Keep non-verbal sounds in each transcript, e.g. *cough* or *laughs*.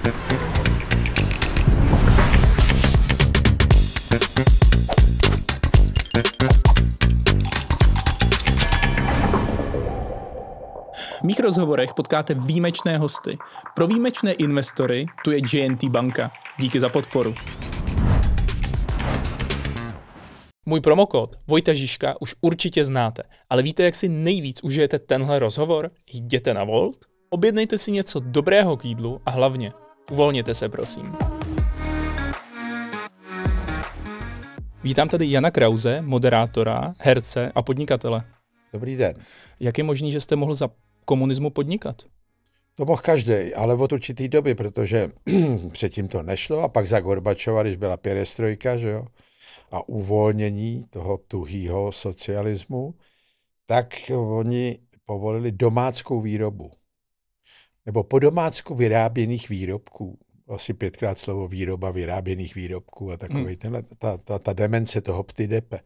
V mých rozhovorech potkáte výjimečné hosty. Pro výjimečné investory tu je JNT Banka. Díky za podporu. Můj promokód Vojta Žižka už určitě znáte, ale víte, jak si nejvíc užijete tenhle rozhovor? Jděte na Volt, objednejte si něco dobrého k jídlu a hlavně Uvolněte se, prosím. Vítám tady Jana Krause, moderátora, herce a podnikatele. Dobrý den. Jak je možný, že jste mohl za komunismu podnikat? To mohl každý, ale od určitý doby, protože *clears throat* předtím to nešlo a pak za Gorbačova, když byla pěrestrojka, že jo, a uvolnění toho tuhýho socialismu, tak oni povolili domáckou výrobu nebo po domácku vyráběných výrobků. Asi pětkrát slovo výroba vyráběných výrobků a takový hmm. tenhle, ta, ta, ta demence toho ptidepe.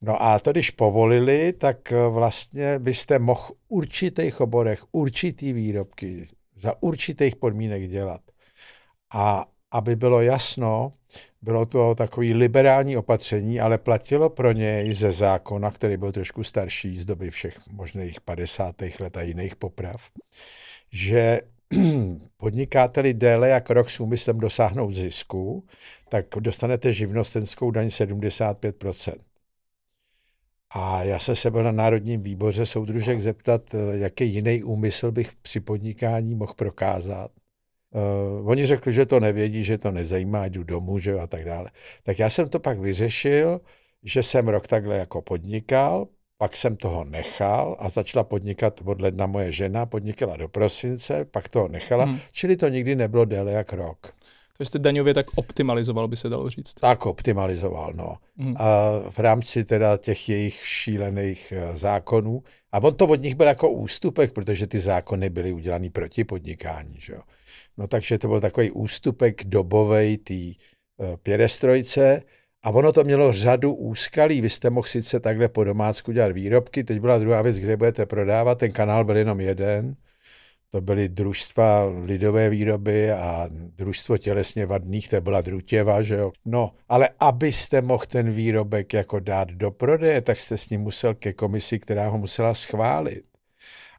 No a to, když povolili, tak eh, vlastně byste mohl v určitých oborech, určitý výrobky za určitých podmínek dělat. A aby bylo jasno, bylo to takový liberální opatření, ale platilo pro něj ze zákona, který byl trošku starší z doby všech možných 50. let a jiných poprav, že *clears throat* podnikáteli déle jak rok s úmyslem dosáhnout zisku, tak dostanete živnostenskou daň 75 A já se se byl na Národním výboře soudružek zeptat, eh, jaký jiný úmysl bych při podnikání mohl prokázat. Uh, oni řekli, že to nevědí, že to nezajímá, jdu domů, že a tak dále. Tak já jsem to pak vyřešil, že jsem rok takhle jako podnikal, pak jsem toho nechal a začala podnikat od ledna moje žena, podnikala do prosince, pak toho nechala, hmm. čili to nikdy nebylo déle jak rok. To jste daňově tak optimalizoval, by se dalo říct. Tak optimalizoval, no. Hmm. A v rámci teda těch jejich šílených eh, zákonů. A on to od nich byl jako ústupek, protože ty zákony byly udělané proti podnikání, že jo. No takže to byl takový ústupek dobovej té eh, pěrestrojce, a ono to mělo řadu úskalí. Vy jste mohl sice takhle po domácku dělat výrobky, teď byla druhá věc, kde budete prodávat, ten kanál byl jenom jeden. To byly družstva lidové výroby a družstvo tělesně vadných, to byla drutěva, že jo. No, ale abyste mohl ten výrobek jako dát do prodeje, tak jste s ním musel ke komisi, která ho musela schválit.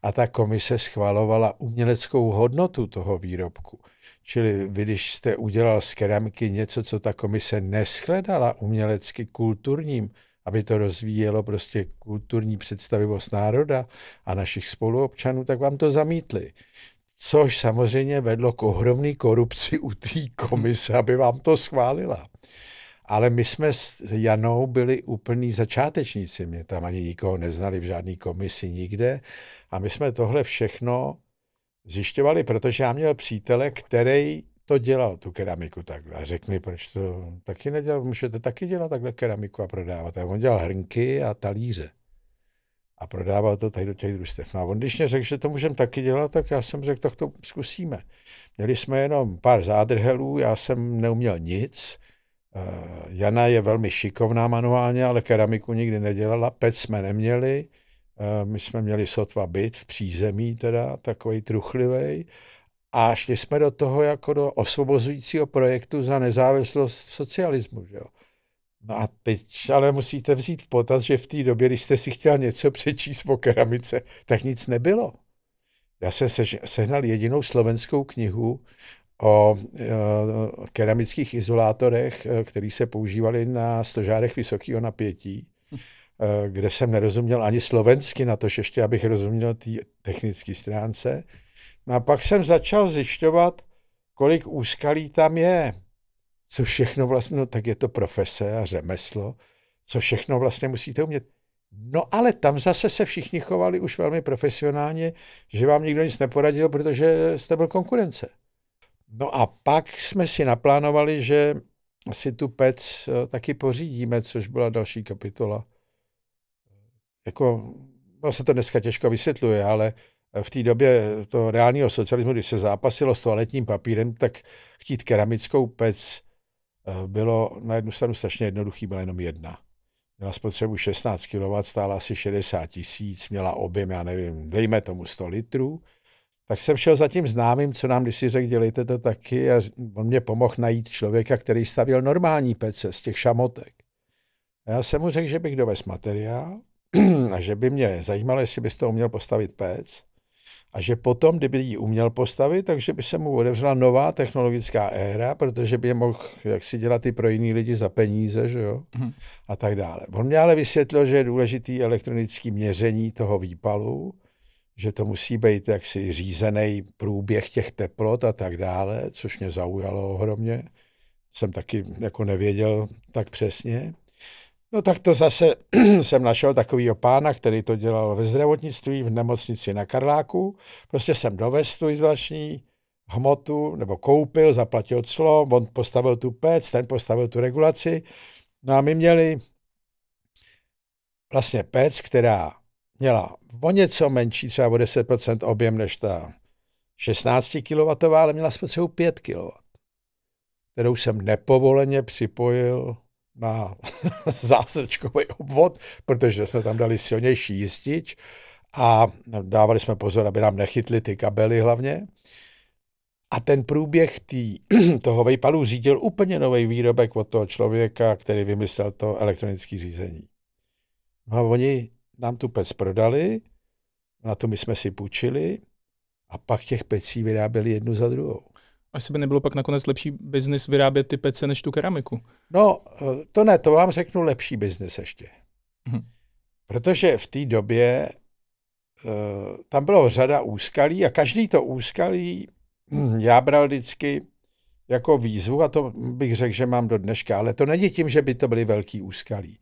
A ta komise schvalovala uměleckou hodnotu toho výrobku. Čili vy, když jste udělal z keramiky něco, co ta komise neschledala umělecky kulturním, aby to rozvíjelo prostě kulturní představivost národa a našich spoluobčanů, tak vám to zamítli. Což samozřejmě vedlo k ohromné korupci u té *laughs* komise, aby vám to schválila. Ale my jsme s Janou byli úplný začátečníci, mě tam ani nikoho neznali v žádné komisi nikde. A my jsme tohle všechno zjišťovali, protože já měl přítele, který to dělal, tu keramiku takhle. A řekl mi, proč to taky nedělal, můžete taky dělat takhle keramiku a prodávat. A on dělal hrnky a talíře. A prodával to tady do těch družstev. No a on když mě řekl, že to můžeme taky dělat, tak já jsem řekl, tak to zkusíme. Měli jsme jenom pár zádrhelů, já jsem neuměl nic. Eh, Jana je velmi šikovná manuálně, ale keramiku nikdy nedělala, pec jsme neměli. Eh, my jsme měli sotva byt v přízemí, teda takový truchlivý, a šli jsme do toho jako do osvobozujícího projektu za nezávislost socialismu. Že jo? No a teď ale musíte vzít v potaz, že v té době, když jste si chtěl něco přečíst o keramice, tak nic nebylo. Já jsem sehnal jedinou slovenskou knihu o e, keramických izolátorech, eh, který se používali na stožárech vysokého napětí. Hm. Eh, kde jsem nerozuměl ani slovensky, na že ještě, abych rozuměl té technické stránce. No a pak jsem začal zjišťovat, kolik úskalí tam je, co všechno vlastně, no tak je to profese a řemeslo, co všechno vlastně musíte umět. No ale tam zase se všichni chovali už velmi profesionálně, že vám nikdo nic neporadil, protože jste byl konkurence. No a pak jsme si naplánovali, že si tu pec eh, taky pořídíme, což byla další kapitola jako, no se to dneska těžko vysvětluje, ale eh, v té době eh, toho reálního socialismu, když se zápasilo s toaletním papírem, tak chtít keramickou pec eh, bylo na jednu stranu strašně jednoduchý, byla jenom jedna. Měla spotřebu 16 kW, stála asi 60 tisíc, měla objem, já nevím, dejme tomu 100 litrů. Tak jsem šel za tím známým, co nám když si řekl, dělejte to taky a on mě pomohl najít člověka, který stavil normální pece z těch šamotek. A já jsem mu řekl, že bych dovez materiál, a že by mě zajímalo, jestli byste uměl postavit pec a že potom, kdyby ji uměl postavit, takže by se mu otevřela nová technologická éra, protože by je mohl jak si dělat i pro jiný lidi za peníze, že jo, hmm. a tak dále. On mě ale vysvětlil, že je důležitý elektronický měření toho výpalu, že to musí být jaksi řízený průběh těch teplot a tak dále, což mě zaujalo ohromně. Jsem taky jako nevěděl tak přesně. No tak to zase *clears throat* jsem našel takovýho pána, který to dělal ve zdravotnictví v nemocnici na Karláku. Prostě jsem dovez tu izolační hmotu, nebo koupil, zaplatil clo, on postavil tu pec, ten postavil tu regulaci. No a my měli vlastně pec, která měla o něco menší, třeba o 10% objem než ta 16 kW, ale měla spotřebu 5 kW, kterou jsem nepovoleně připojil na *laughs* zásrčkový obvod, protože jsme tam dali silnější jistič a dávali jsme pozor, aby nám nechytli ty kabely hlavně. A ten průběh tý, *clears throat* toho vejpalu řídil úplně nový výrobek od toho člověka, který vymyslel to elektronické řízení. No a oni nám tu pec prodali, na to my jsme si půjčili a pak těch pecí vyráběli jednu za druhou. Asi by nebylo pak nakonec lepší biznis vyrábět ty pece než tu keramiku. No, to ne, to vám řeknu lepší biznis ještě. Hmm. Protože v té době uh, tam bylo řada úskalí a každý to úskalí hmm, já bral vždycky jako výzvu a to bych řekl, že mám do dneška, ale to není tím, že by to byly velký úskalí.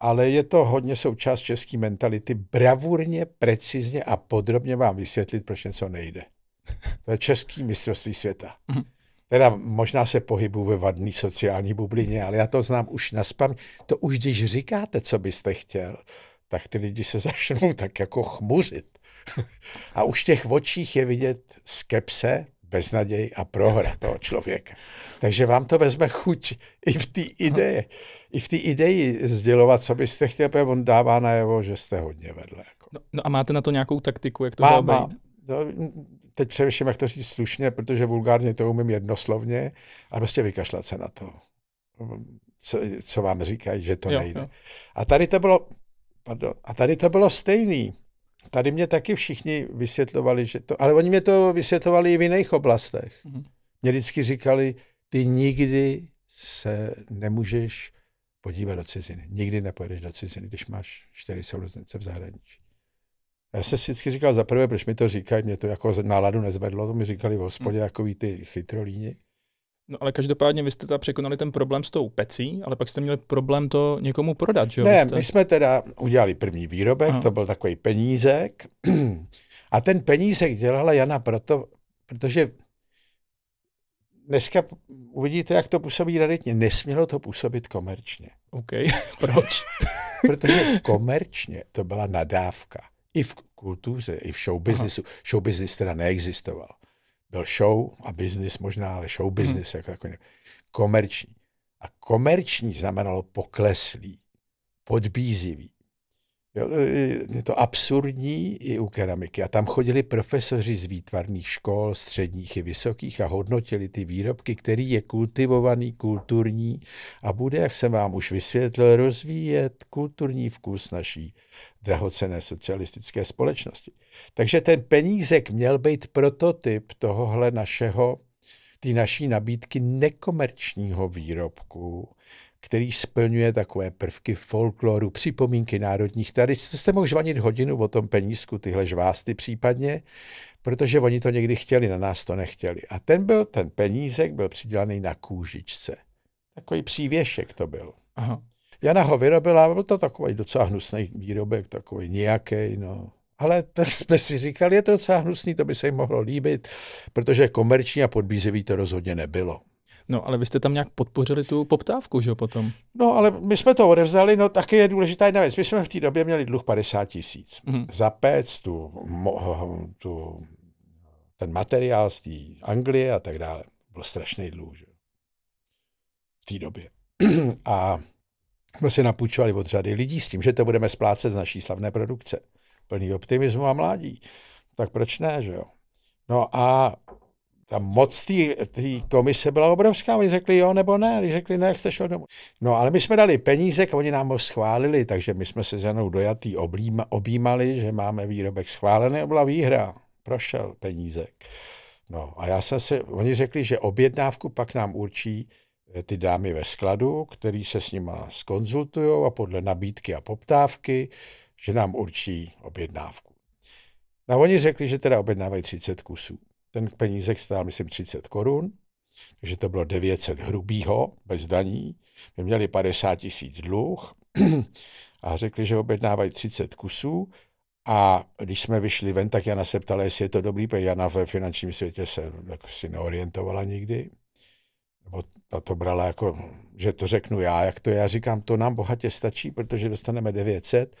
Ale je to hodně součást české mentality bravurně, precizně a podrobně vám vysvětlit, proč něco nejde. *laughs* To je český mistrovství světa. Mhm. Teda možná se pohybu ve vadný sociální bublině, ale já to znám už na spam. To už když říkáte, co byste chtěl, tak ty lidi se *laughs* začnou tak jako chmuřit. *laughs* A už v těch očích je vidět skepse, beznaděj a prohra toho člověka. Takže vám to vezme chuť i v té mhm. ideje. I v té ideji sdělovat, co byste chtěl, protože on dává najevo, že jste hodně vedle. Jako. No, no a máte na to nějakou taktiku, jak to má, má, no, teď přemýšlím, jak to říct slušně, protože vulgárně to umím jednoslovně, ale prostě vykašlat se na to. Co, co vám říkají, že to jo, nejde. Jo. A tady to bylo, pardon, a tady to bylo stejný. Tady mě taky všichni vysvětlovali, že to, ale oni mě to vysvětlovali i v jiných oblastech. Mhm. Mě vždycky říkali, ty nikdy se nemůžeš podívat do ciziny. Nikdy nepojedeš do ciziny, když máš čtyři sourozence v zahraničí. Já jsem si vždycky říkal, za prvé, proč mi to říkají, mě to jako náladu nezvedlo, to mi říkali v hospodě, mm. Hm. ví, ty chytrolíni. No ale každopádně vy jste teda překonali ten problém s tou pecí, ale pak jste měli problém to někomu prodat, že jo? Ne, jste... my jsme teda udělali první výrobek, Aha. to byl takový penízek. *clears throat* A ten penízek dělala Jana proto, protože dneska uvidíte, jak to působí raditně. Nesmělo to působit komerčně. OK, *laughs* proč? *laughs* protože komerčně to byla nadávka i v kultuře, i v show businessu Aha. business teda neexistoval. Byl show a business možná, ale business hmm. jako, jako ne, komerční. A komerční znamenalo pokleslý, podbízivý. E, e, je to absurdní i u keramiky. A tam chodili profesoři z výtvarných škol, středních i vysokých a hodnotili ty výrobky, který je kultivovaný, kulturní a bude, jak jsem vám už vysvětlil, rozvíjet kulturní vkus naší drahocené socialistické společnosti. Takže ten penízek měl být prototyp tohohle našeho, ty naší nabídky nekomerčního výrobku, který splňuje takové prvky folkloru, připomínky národních tradic. Jste mohl žvanit hodinu o tom penízku, tyhle žvásty případně, protože oni to někdy chtěli, na nás to nechtěli. A ten byl, ten penízek byl přidělaný na kůžičce. Takový přívěšek to byl. Aha. Jana ho vyrobila, byl to takový docela hnusný výrobek, takový nějaký, no. Ale ten jsme si říkali, je to docela hnusný, to by se jim mohlo líbit, protože komerční a podbízivý to rozhodně nebylo. No, ale vy jste tam nějak podpořili tu poptávku, že jo, potom? No, ale my jsme to odevzdali, no taky je důležitá jedna věc. My jsme v té době měli dluh 50 tisíc. Mm. Za péc tu, mo, tu, ten materiál z té Anglie a tak dále. Byl strašný dluh, že V té době. *clears throat* a jsme si napůjčovali od řady lidí s tím, že to budeme splácet z naší slavné produkce. Plný optimismu a mládí. Tak proč ne, že jo? No a ta moc té komise byla obrovská. Oni řekli jo nebo ne, oni řekli ne, jak jste šel domů. No ale my jsme dali peníze, oni nám ho schválili, takže my jsme se Janou dojatý oblíma, objímali, že máme výrobek schválený, byla výhra. Prošel penízek. No a já jsem se, oni řekli, že objednávku pak nám určí eh, ty dámy ve skladu, který se s nima skonzultují a podle nabídky a poptávky, že nám určí objednávku. No oni řekli, že teda objednávají 30 kusů ten penízek stál, myslím, 30 korun, takže to bylo 900 hrubýho, bez daní. My měli 50 tisíc dluh *clears throat* a řekli, že objednávají 30 kusů a když jsme vyšli ven, tak Jana se ptala, jestli je to dobrý, protože Jana ve finančním světě se jako si neorientovala nikdy. Nebo ta to brala jako, že to řeknu já, jak to já říkám, to nám bohatě stačí, protože dostaneme 900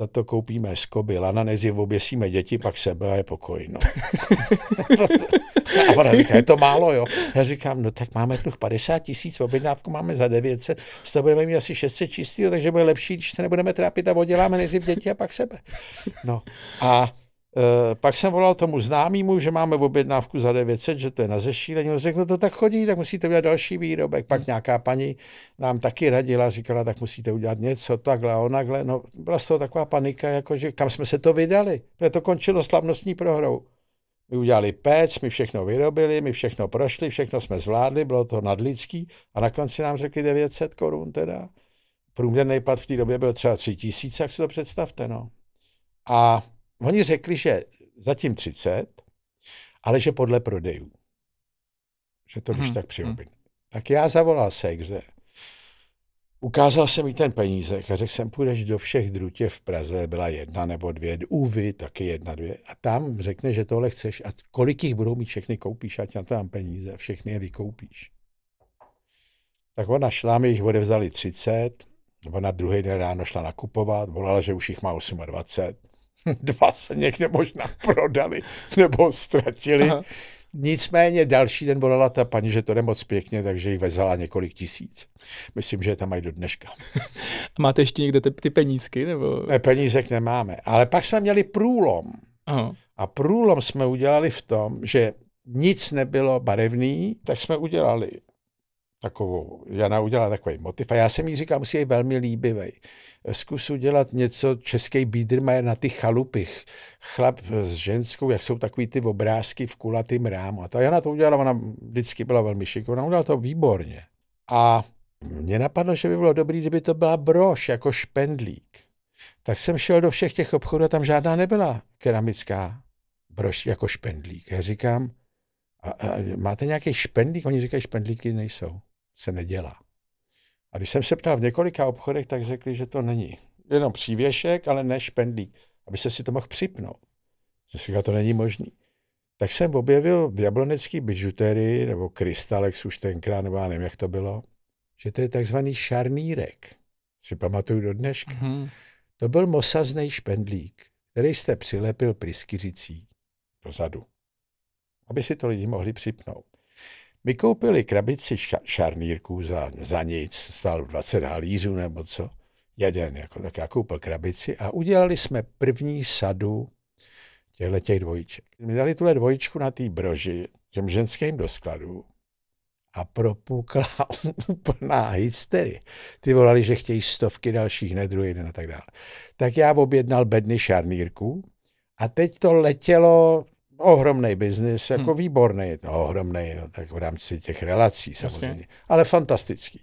za to koupíme skoby, nezi, oběsíme děti, pak sebe a je pokoj. No. a ona říká, je to málo, jo. Já říkám, no tak máme tu 50 tisíc, objednávku máme za 900, z toho budeme mít asi 600 čistý, takže bude lepší, když se nebudeme trápit a odděláme nejdřív děti a pak sebe. No a Eh, pak jsem volal tomu známému, že máme v objednávku za 900, že to je na zešílení. On řekl, no to tak chodí, tak musíte udělat další výrobek. Pak hmm. nějaká paní nám taky radila, říkala, tak musíte udělat něco, takhle, onakhle. No, byla z toho taková panika, jako, že kam jsme se to vydali. Protože to končilo slavnostní prohrou. My udělali pec, my všechno vyrobili, my všechno prošli, všechno jsme zvládli, bylo to nadlidský a na konci nám řekli 900 korun teda. Průměrný plat v té době byl třeba 3 jak si to představte, no. A oni řekli, že zatím 30, ale že podle prodejů. Že to když hmm. tak přihubili. Hmm. Tak já zavolal že ukázal jsem jí ten penízek a řekl jsem, půjdeš do všech drutě v Praze, byla jedna nebo dvě, úvy taky jedna, dvě, a tam řekne, že tohle chceš a kolik jich budou mít, všechny koupíš, ať na to mám peníze a všechny je vykoupíš. Tak ona šla, my jich odevzali 30, ona druhý den ráno šla nakupovat, volala, že už jich má 28, *laughs* dva se někde možná prodali nebo ztratili. Aha. Nicméně další den volala ta paní, že to jde moc pěkně, takže jich vezala několik tisíc. Myslím, že je tam mají do dneška. A *laughs* máte ještě někde ty, ty penízky? Nebo... Ne, penízek nemáme. Ale pak jsme měli průlom. Aha. A průlom jsme udělali v tom, že nic nebylo barevný, tak jsme udělali takovou, Jana udělala takový motiv a já jsem jí říkal, musí jí velmi líbivý. Zkus udělat něco český Biedermeier na ty chalupy. Chlap s ženskou, jak jsou takový ty obrázky v kulatým rámu. A ta Jana to udělala, ona vždycky byla velmi šikovná, udělala to výborně. A mně napadlo, že by bylo dobré, kdyby to byla brož, jako špendlík. Tak jsem šel do všech těch obchodů a tam žádná nebyla keramická brož jako špendlík. Já říkám, a, a, máte nějaký špendlík? Oni říkají, špendlíky nejsou se nedělá. A když jsem se ptal v několika obchodech, tak řekli, že to není. Jenom přívěšek, ale ne špendlík, aby se si to mohl připnout. Jsem si říkal, to není možný. Tak jsem objevil v jablonecký bižutery, nebo Krystalex už tenkrát, nebo já nevím, jak to bylo, že to je takzvaný šarnírek. Si pamatuju do dneška. Mm-hmm. To byl mosazný špendlík, který jste přilepil pryskyřicí dozadu, aby si to lidi mohli připnout. My koupili krabici ša- šarnírků za, za nic, stál 20 halířů nebo co. Jeden, jako, tak já koupil krabici a udělali jsme první sadu těchto těch dvojiček. My dali tuhle dvojičku na té broži, těm ženským do skladu a propukla *laughs* úplná hysterie. Ty volali, že chtějí stovky dalších, ne druhý den a tak dále. Tak já objednal bedny šarnírků a teď to letělo ohromný biznis, hm. jako hmm. výborný, no, ohromný, no, tak v rámci těch relací samozřejmě, Jasně. ale fantastický.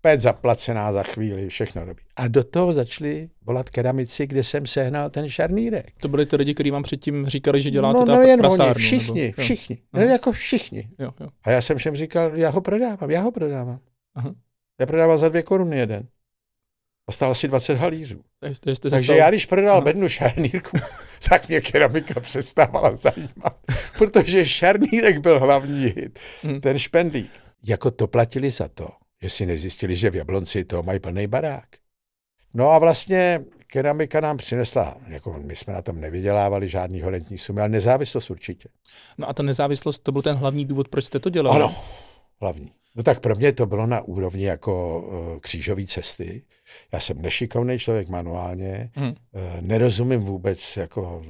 Pět zaplacená za chvíli, všechno dobrý. A do toho začali volat keramici, kde jsem sehnal ten šarnírek. To byly ty lidi, kteří vám předtím říkali, že děláte no, no, ta prasárnu. Oni, všichni, nebo... všichni, jo. No, jako všichni. Jo, jo. A já jsem všem říkal, já ho prodávám, já ho prodávám. Aha. Já prodávám za dvě koruny jeden a stál si 20 halířů. to jste Takže zastal... já, když prodal no. bednu šarnírku, *laughs* tak mě keramika přestávala zajímat, protože šarnírek byl hlavní hit, hmm. ten špendlík. Jako to platili za to, že si nezjistili, že v Jablonci to mají plný barák. No a vlastně keramika nám přinesla, jako my jsme na tom nevydělávali žádný horentní sumy, ale nezávislost určitě. No a ta nezávislost, to byl ten hlavní důvod, proč jste to dělali? Ano, hlavní. No tak pro mě to bylo na úrovni jako uh, křížové cesty. Já jsem nešikovný člověk manuálně, hmm. uh, nerozumím vůbec jako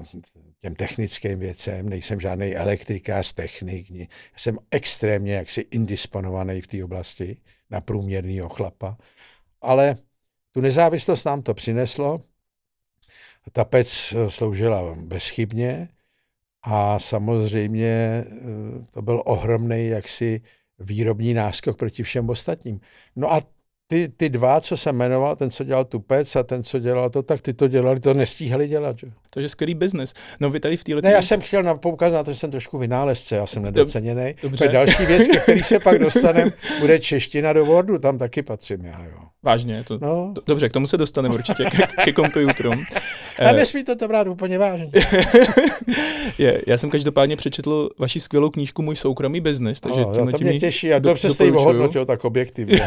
těm technickým věcem, nejsem žádný elektrikář, technik, já jsem extrémně jaksi indisponovaný v té oblasti na průměrného chlapa, ale tu nezávislost nám to přineslo, tapec eh, sloužila bezchybně a samozřejmě uh, to byl ohromný jaksi výrobní náskok proti všem ostatním. No a ty, ty dva, co jsem jmenoval, ten, co dělal tu pec a ten, co dělal to, tak ty to dělali, to nestíhali dělat. Že? To je skvělý biznis. No vy tady v této... Ne, já jsem chtěl poukaz na to, že jsem trošku vynálezce, já jsem nedoceněný. Dobře. To další věc, který *laughs* se pak dostaneme, bude čeština do Wordu, tam taky patřím já, jo. Vážně, to, no. do, dobře, k tomu se dostaneme určitě, ke, ke komputerům. A *laughs* eh. nesmí to brát úplně vážně. *laughs* je, já jsem každopádně přečetl vaši skvělou knížku Můj soukromý biznis, takže no, to mě těší a do, dobře jste ji ohodnotil tak objektivně.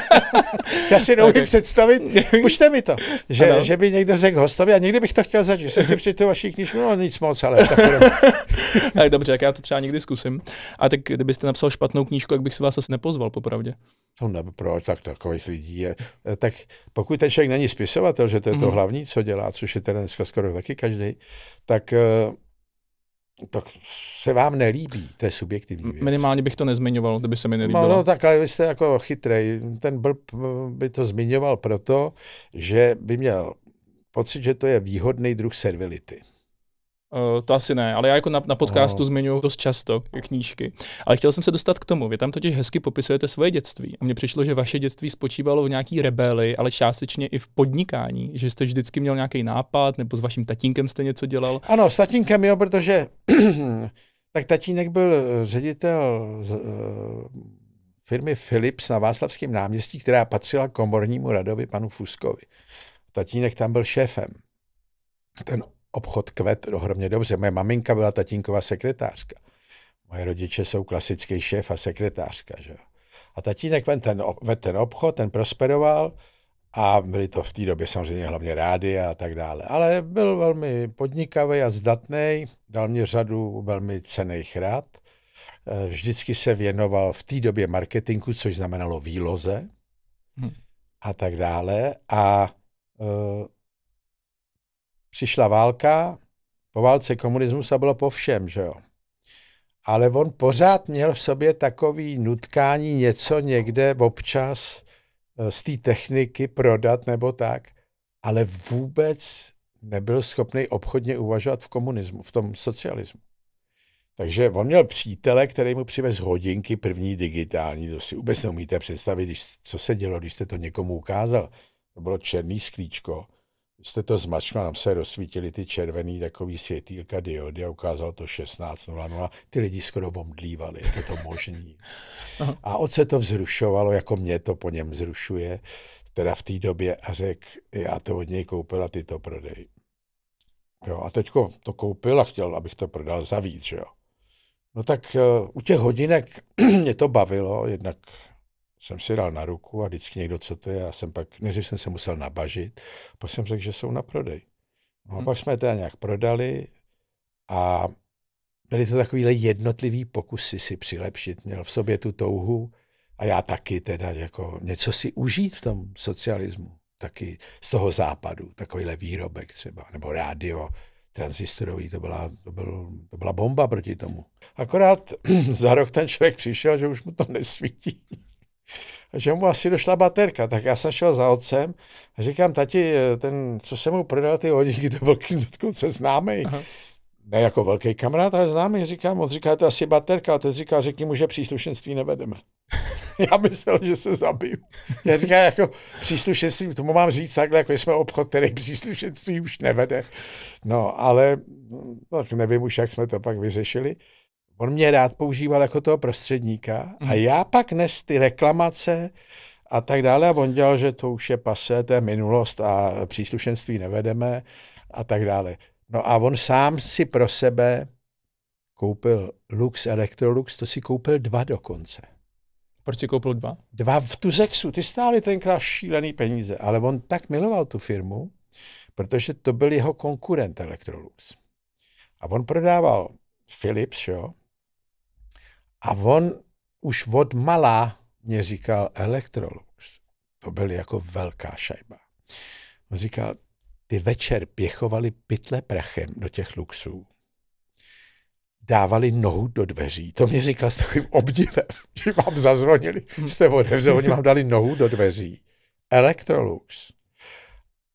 *laughs* já si neumím okay. představit, pušte mi to, že, že by někdo řekl hostovi a někdy bych to chtěl začít, jsem si přečetl vaši knížku, no nic moc, ale tak ale dobře, jak já to třeba někdy zkusím. A tak kdybyste napsal špatnou knížku, jak bych si vás asi nepozval, popravdě. No, ne, proč, tak takových lidí lidí. Eh, tak pokud ten člověk není spisovatel, že to je to mm. hlavní, co dělá, což je teda dneska skoro taky každý, tak eh, to se vám nelíbí, to je subjektivní věc. Minimálně bych to nezmiňoval, kdyby se mi nelíbilo. No, no tak, ale vy jste jako chytrý. Ten blb by to zmiňoval proto, že by měl pocit, že to je výhodný druh servility. Uh, to asi ne, ale já jako na, na podcastu oh. zmiňuji dost často knížky. Ale chtěl jsem se dostat k tomu. Vy tam totiž hezky popisujete svoje dětství. A mně přišlo, že vaše dětství spočívalo v nějaký rebeli, ale částečně i v podnikání, že jste vždycky měl nějaký nápad, nebo s vaším tatínkem jste něco dělal. Ano, s tatínkem jo, protože *clears throat* tak tatínek byl ředitel z, uh, eh, firmy Philips na Václavském náměstí, která patřila komornímu radovi panu Fuskovi. Tatínek tam byl šéfem. Ten obchod kvet dohromně dobře. Moje maminka byla tatínková sekretářka. Moje rodiče jsou klasický šéf a sekretářka. Že? A tatínek ven ten, ven ten obchod, ten prosperoval a byly to v té době samozřejmě hlavně rády a tak dále. Ale byl velmi podnikavý a zdatný, dal mě řadu velmi cených rád. Eh, vždycky se věnoval v té době marketingu, což znamenalo výloze hmm. a tak dále. A eh, přišla válka, po válce komunismu se bylo po všem, že jo. Ale on pořád měl v sobě takový nutkání něco někde občas eh, z té techniky prodat nebo tak, ale vůbec nebyl schopný obchodně uvažovat v komunismu, v tom socialismu. Takže on měl přítele, který mu přivez hodinky první digitální, to si vůbec neumíte představit, když, co se dělo, když jste to někomu ukázal. To bylo černý sklíčko jste to zmačkla, nám se rozsvítili ty červený takový světýlka diody a ukázalo to 16.00. Ty lidi skoro omdlívali, jak je to možný. *laughs* A od se to vzrušovalo, jako mě to po něm vzrušuje, teda v té době a řekl, já to od něj koupil a ty to prodej. Jo, a teď to koupil a chtěl, abych to prodal za víc, že jo. No tak uh, u těch hodinek *clears throat* mě to bavilo, jednak jsem si dal na ruku a vždycky někdo, co to je, a jsem pak, než jsem se musel nabažit, pak jsem řekl, že jsou na prodej. No hmm. a hm. pak jsme teda nějak prodali a byly to takovýhle jednotlivý pokusy si přilepšit. Měl v sobě tu touhu a já taky teda jako něco si užít v tom socialismu. Taky z toho západu, takovýhle výrobek třeba, nebo rádio, transistorový, to byla, to, byl, to byla bomba proti tomu. Akorát *clears throat* za rok ten člověk přišel, že už mu to nesvítí že mu asi došla baterka, tak já jsem šel za otcem a říkám, tati, ten, co jsem mu prodal ty hodinky, to byl dokonce známý. Ne jako velký kamarád, ale známý, říkám, on říká, to asi baterka, a ten říká, řekni mu, že příslušenství nevedeme. *laughs* já myslel, že se zabiju. Já říkám, jako příslušenství, tomu mám říct takhle, jako jsme obchod, který příslušenství už nevede. No, ale no, tak nevím už, jak jsme to pak vyřešili on mě rád používal jako toho prostředníka mm. a mhm. já pak nes ty reklamace a tak dále a on dělal, že to už je pase, to je minulost a příslušenství nevedeme a tak dále. No a on sám si pro sebe koupil Lux Electrolux, to si koupil dva dokonce. Proč si koupil dva? Dva v Tuzexu, ty stály tenkrát šílený peníze, ale on tak miloval tu firmu, protože to byl jeho konkurent Electrolux. A on prodával Philips, jo, a on už od malá mě říkal elektrolog. To byl jako velká šajba. On říkal, ty večer pěchovali pytle prachem do těch luxů. Dávali nohu do dveří. To mi říkal s takovým obdivem, *laughs* že vám zazvonili, jste odevřeli, oni vám dali nohu do dveří. Electrolux.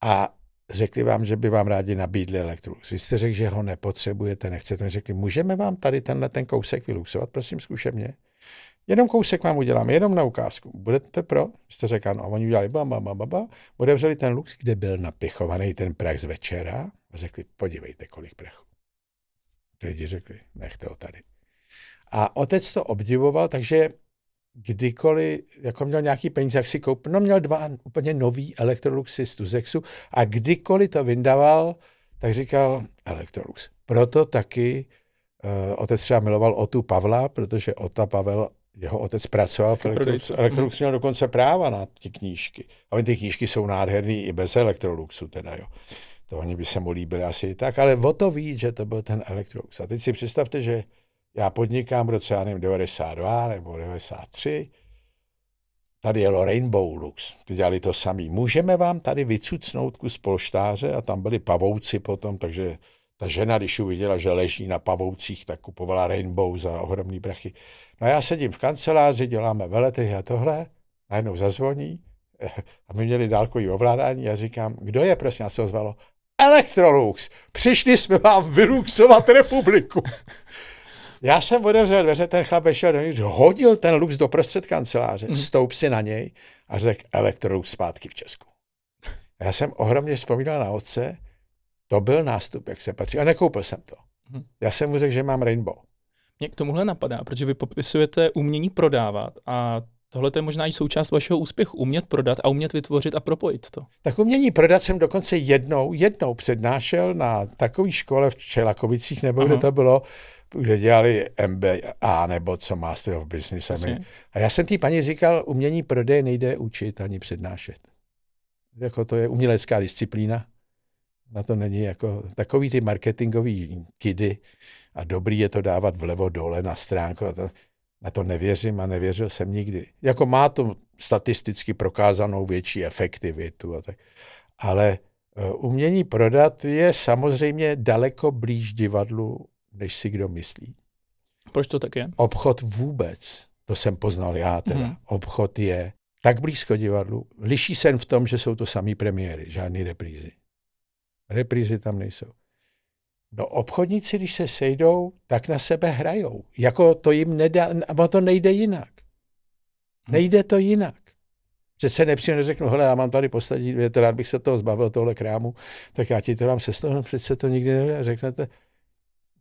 A řekli vám, že by vám rádi nabídli elektru. Vy jste řekl, že ho nepotřebujete, nechcete. Řekli, můžeme vám tady tenhle ten kousek vyluxovat, prosím, zkušebně. Jenom kousek vám udělám, jenom na ukázku. Budete pro? Jste řekl, ano. A oni udělali ba ba ba. ba. Odevřeli ten lux, kde byl napichovaný ten prach z večera a řekli, podívejte, kolik prachu. Lidi řekli, nechte ho tady. A otec to obdivoval, takže kdykoliv, jako měl nějaký peníze, jak si koupil, no měl dva úplně nový Electroluxy z Tuzexu a kdykoliv to vyndával, tak říkal Electrolux. Proto taky uh, otec třeba miloval Otu Pavla, protože Ota Pavel, jeho otec pracoval v Electrolux. Electrolux měl dokonce práva na ty knížky. A ty knížky jsou nádherný i bez Electroluxu teda, jo. To oni by se mu líbili asi i tak, ale o to ví, že to byl ten Electrolux. A teď si představte, že já podnikám v roce, já nevím, 92 nebo 93. Tady jelo Rainbow Lux, ty dělali to samý. Můžeme vám tady vycucnout kus polštáře a tam byli pavouci potom, takže ta žena, když uviděla, že leží na pavoucích, tak kupovala Rainbow za ohromný brachy. No a já sedím v kanceláři, děláme veletrhy a tohle, najednou zazvoní *laughs* a my měli dálkový ovládání a říkám, kdo je, prosím, a se ozvalo, Electrolux, přišli jsme vám vyluxovat republiku. Já jsem otevřel dveře, ten chlap šel dovnitř, hodil ten lux do prostřed kanceláře, mm. stoup si na něj a řekl Electrolux zpátky v Česku. Já jsem ohromně vzpomínal na otce, to byl nástup, jak se patří. A nekoupil jsem to. Mm. Já jsem mu řekl, že mám Rainbow. Mě k tomuhle napadá, protože vy popisujete umění prodávat a Tohle je možná i součást vašeho úspěchu, umět prodat a umět vytvořit a propojit to. Tak umění prodat jsem dokonce jednou, jednou přednášel na takové škole v Čelakovicích, nebo Aha. kde to bylo, kde dělali MBA nebo co Master of Business. Asi. A já jsem té paní říkal, umění prodeje nejde učit ani přednášet. Jako to je umělecká disciplína. Na to není jako takový ty marketingový kidy a dobrý je to dávat vlevo dole na stránku. A to, na to nevěřím a nevěřil jsem nikdy. Jako má to statisticky prokázanou větší efektivitu. A tak. Ale eh, umění prodat je samozřejmě daleko blíž divadlu, než si kdo myslí. Proč to tak je? Obchod vůbec, to jsem poznal já teda, hmm. obchod je tak blízko divadlu. Liší se v tom, že jsou to samý premiéry, žádný reprízy. Reprízy tam nejsou. No obchodníci, když se sejdou, tak na sebe hrajou. Jako to jim nedá, a to nejde jinak. Hm. Nejde to jinak. Přece nepřijde, řeknu, hele, já mám tady poslední dvě, teda bych se toho zbavil, tohle krámu, tak já ti to dám se no přece to nikdy nevím. A řeknete,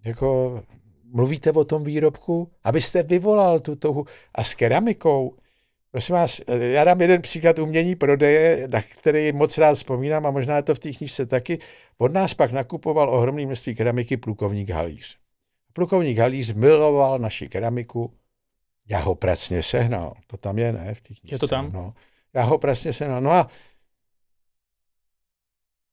jako mluvíte o tom výrobku, abyste vyvolal tu touhu. A s keramikou Prosím vás, já dám jeden příklad umění prodeje, na který moc rád vzpomínám a možná je to v té knižce taky. Od nás pak nakupoval ohromný množství keramiky plukovník Halíř. Plukovník Halíř miloval naši keramiku, já ho pracně sehnal. To tam je, ne? V té knižce. Je to tam? No. Já ho pracně sehnal. No a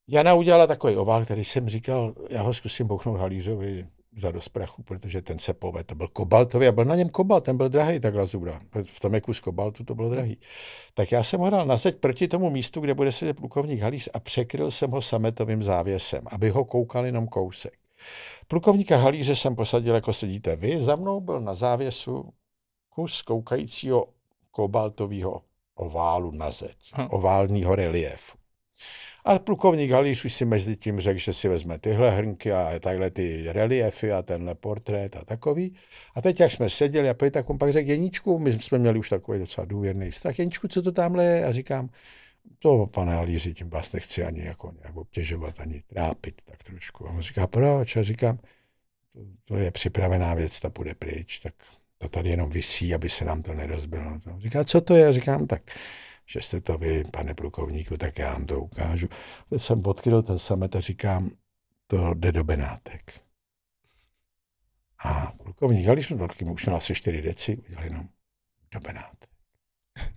Jana udělala takový obal, který jsem říkal, já ho zkusím bouchnout Halířovi za dost prachu, protože ten se povedl. to byl kobaltový a byl na něm kobalt, ten byl drahý, tak Lazura. V tom je kus kobaltu, to bylo drahý. Tak já jsem ho dal na zeď proti tomu místu, kde bude sedět plukovník Halíř a překryl jsem ho sametovým závěsem, aby ho koukal jenom kousek. Plukovníka Halíře jsem posadil, jako sedíte vy, za mnou byl na závěsu kus koukajícího kobaltového oválu na zeď, hm. oválního reliefu. A plukovník Halíř už si mezi tím řekl, že si vezme tyhle hrnky a takhle ty reliefy a tenhle portrét a takový. A teď, jak jsme seděli a tak on pak řekl, Jeníčku, my jsme měli už takový docela důvěrný vztah, Jeníčku, co to tamhle je? A říkám, to, pane Halíři, tím vás nechci ani jako nějak obtěžovat, ani trápit tak trošku. A on říká, proč? A říkám, to, je připravená věc, ta půjde pryč, tak to tady jenom visí, aby se nám to nerozbilo. A říká, co to je? A říkám, tak že jste to vy, pane plukovníku, tak já vám to ukážu. Teď jsem odkryl ten samet a říkám, to jde do Benátek. A plukovník, ale když jsme velkým, už měl asi 4 deci, udělal jenom do Benátek.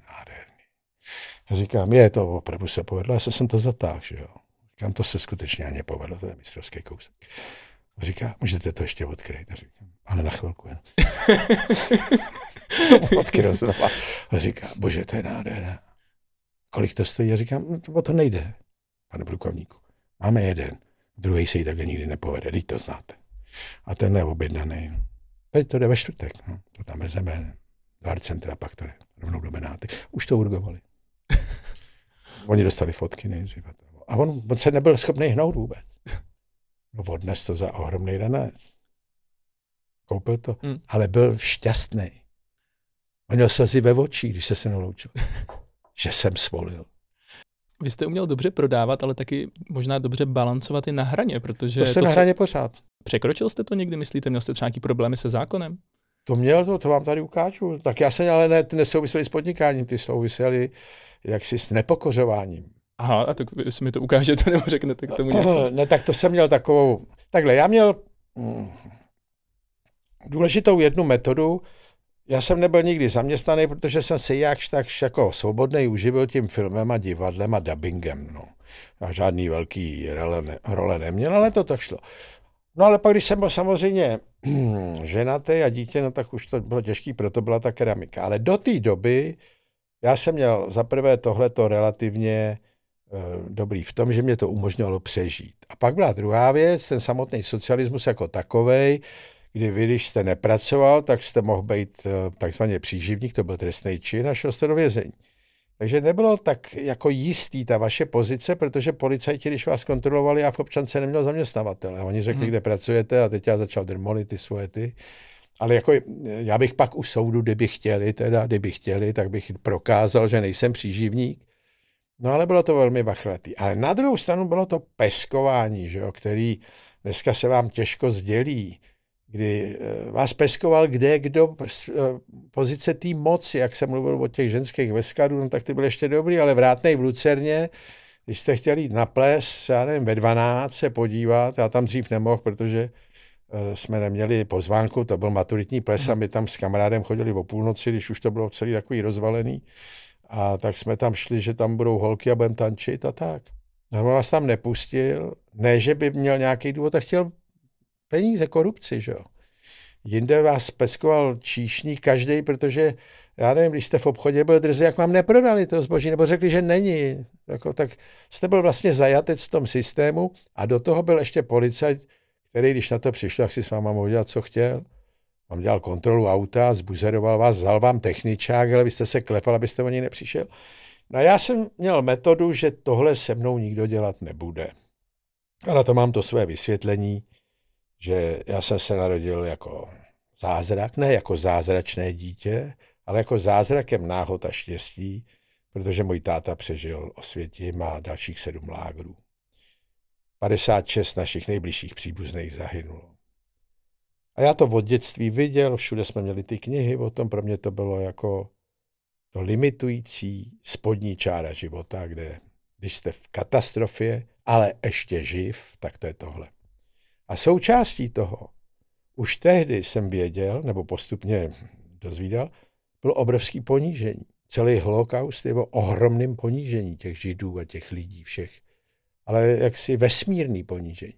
Nádherný. A říkám, je to opravdu se povedlo, já se jsem to zatáhl, že jo. Říkám, to se skutečně ani povedlo, to je mistrovský kousek. A říká, můžete to ještě odkryt. A říkám, ale na chvilku jen. *laughs* *laughs* Odkryl se A říká, bože, to je nádherné kolik to stojí? Já říkám, no to, to nejde, pane plukovníku. Máme jeden, druhý se jí takhle nikdy nepovede, teď to znáte. A ten je objednaný. Teď to jde ve čtvrtek, no. to tam vezeme do centra, pak to jde rovnou do Benáty. Už to urgovali. *laughs* Oni dostali fotky nejdřív. A on, on se nebyl schopný hnout vůbec. No odnes to za ohromný ranec. Koupil to, mm. ale byl šťastný. On Měl slzy ve očích, když se se mnou loučil. *laughs* že jsem svolil. Vy jste uměl dobře prodávat, ale taky možná dobře balancovat i na hraně, protože... To jste to, na hraně pořád. Překročil jste to někdy, myslíte? Měl jste třeba nějaký problémy se zákonem? To měl, to, to vám tady ukážu. Tak já jsem, ale ne, ty nesouvisely s podnikáním, ty souvisely jaksi s nepokořováním. Aha, a tak jestli mi to ukážete nebo řeknete k tomu něco. Ne, tak to jsem měl takovou... Takhle, já měl mm, důležitou jednu metodu, já jsem nebyl nikdy zaměstnaný, protože jsem se jakž tak jako svobodný uživil tím filmem a divadlem a dubbingem. No. A žádný velký role, ne, role neměl, ale to tak šlo. No ale pak, když jsem byl samozřejmě *clears throat* ženatý a dítě, no tak už to bylo těžký, proto byla ta keramika. Ale do té doby já jsem měl zaprvé tohleto relativně eh, dobrý v tom, že mě to umožňovalo přežít. A pak byla druhá věc, ten samotný socialismus jako takovej, kdy vy, když jste nepracoval, tak jste mohl být eh, takzvaně příživník, to byl trestný čin a šel jste do vězení. Takže nebylo tak jako jistý ta vaše pozice, protože policajti, když vás kontrolovali, a v občance neměl zaměstnavatele. Oni řekli, hmm. kde pracujete a teď já začal drmolit ty svoje ty. Ale jako eh, já bych pak u soudu, kdyby chtěli, teda, kdyby chtěli, tak bych prokázal, že nejsem příživník. No ale bylo to velmi vachlatý. Ale na druhou stranu bylo to peskování, že jo, který dneska se vám těžko sdělí kdy eh, vás peskoval kde, kdo, eh, pozice té moci, jak jsem mluvil o těch ženských veskadů, no tak ty byly ještě dobrý, ale vrátnej v Lucerně, když jste chtěli jít na ples, já nevím, ve 12 se podívat, já tam dřív nemohl, protože eh, jsme neměli pozvánku, to byl maturitní ples mhm. a my tam s kamarádem chodili o půlnoci, když už to bylo celý takový rozvalený. A tak jsme tam šli, že tam budou holky a budeme tančit a tak. No, on vás tam nepustil, ne, že by měl nějaký důvod a chtěl peníze, korupci, že jo. Jinde vás peskoval číšní každý, protože já nevím, když jste v obchodě byl drzý, jak vám neprodali to zboží, nebo řekli, že není. Jako, tak jste byl vlastně zajatec v tom systému a do toho byl ještě policajt, který, když na to přišel, tak si s váma mohl dělat, co chtěl. Vám dělal kontrolu auta, zbuzeroval vás, vzal vám techničák, ale byste se klepal, abyste o něj nepřišel. No já jsem měl metodu, že tohle se mnou nikdo dělat nebude. A na to mám to své vysvětlení že já jsem se narodil jako zázrak, ne jako zázračné dítě, ale jako zázrakem náhod a štěstí, protože můj táta přežil osvětím má dalších sedm lágrů. 56 našich nejbližších příbuzných zahynulo. A já to od dětství viděl, všude jsme měli ty knihy o tom, pro mě to bylo jako to limitující spodní čára života, kde když jste v katastrofě, ale ještě živ, tak to je tohle. A součástí toho, už tehdy jsem věděl, nebo postupně dozvídal, bylo obrovský ponížení. Celý holokaust je o ohromném ponížení těch židů a těch lidí všech. Ale jaksi vesmírný ponížení.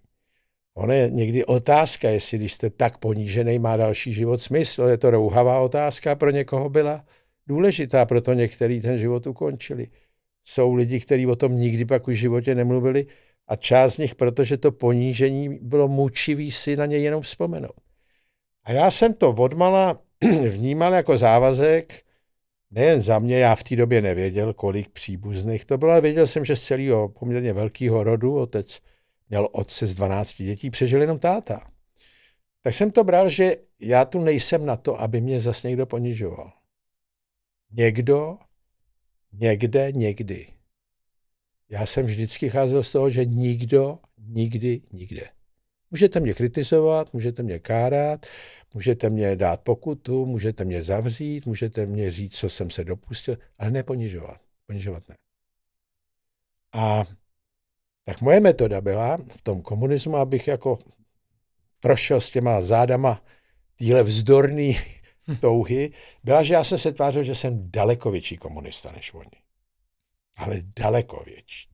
Ono je někdy otázka, jestli když jste tak ponížený, má další život smysl. Je to rouhavá otázka, pro někoho byla důležitá, proto některý ten život ukončili. Jsou lidi, kteří o tom nikdy pak už v životě nemluvili, a část z nich, protože to ponížení bylo mučivý, si na něj jenom vzpomenout. A já jsem to odmala *clears throat* vnímal jako závazek, nejen za mě, já v té době nevěděl, kolik příbuzných to bylo, ale věděl jsem, že z celého poměrně velkého rodu otec měl otce z 12 dětí, přežil jenom táta. Tak jsem to bral, že já tu nejsem na to, aby mě zase někdo ponižoval. Někdo, někde, někdy. Já jsem vždycky cházel z toho, že nikdo, nikdy, nikde. Můžete mě kritizovat, můžete mě kárat, můžete mě dát pokutu, můžete mě zavřít, můžete mě říct, co jsem se dopustil, ale ne ponižovat. Ponižovat ne. A tak moje metoda byla v tom komunismu, abych jako prošel s těma zádama týle vzdorný *laughs* touhy, byla, že já jsem se tvářil, že jsem daleko větší komunista než oni ale daleko větší.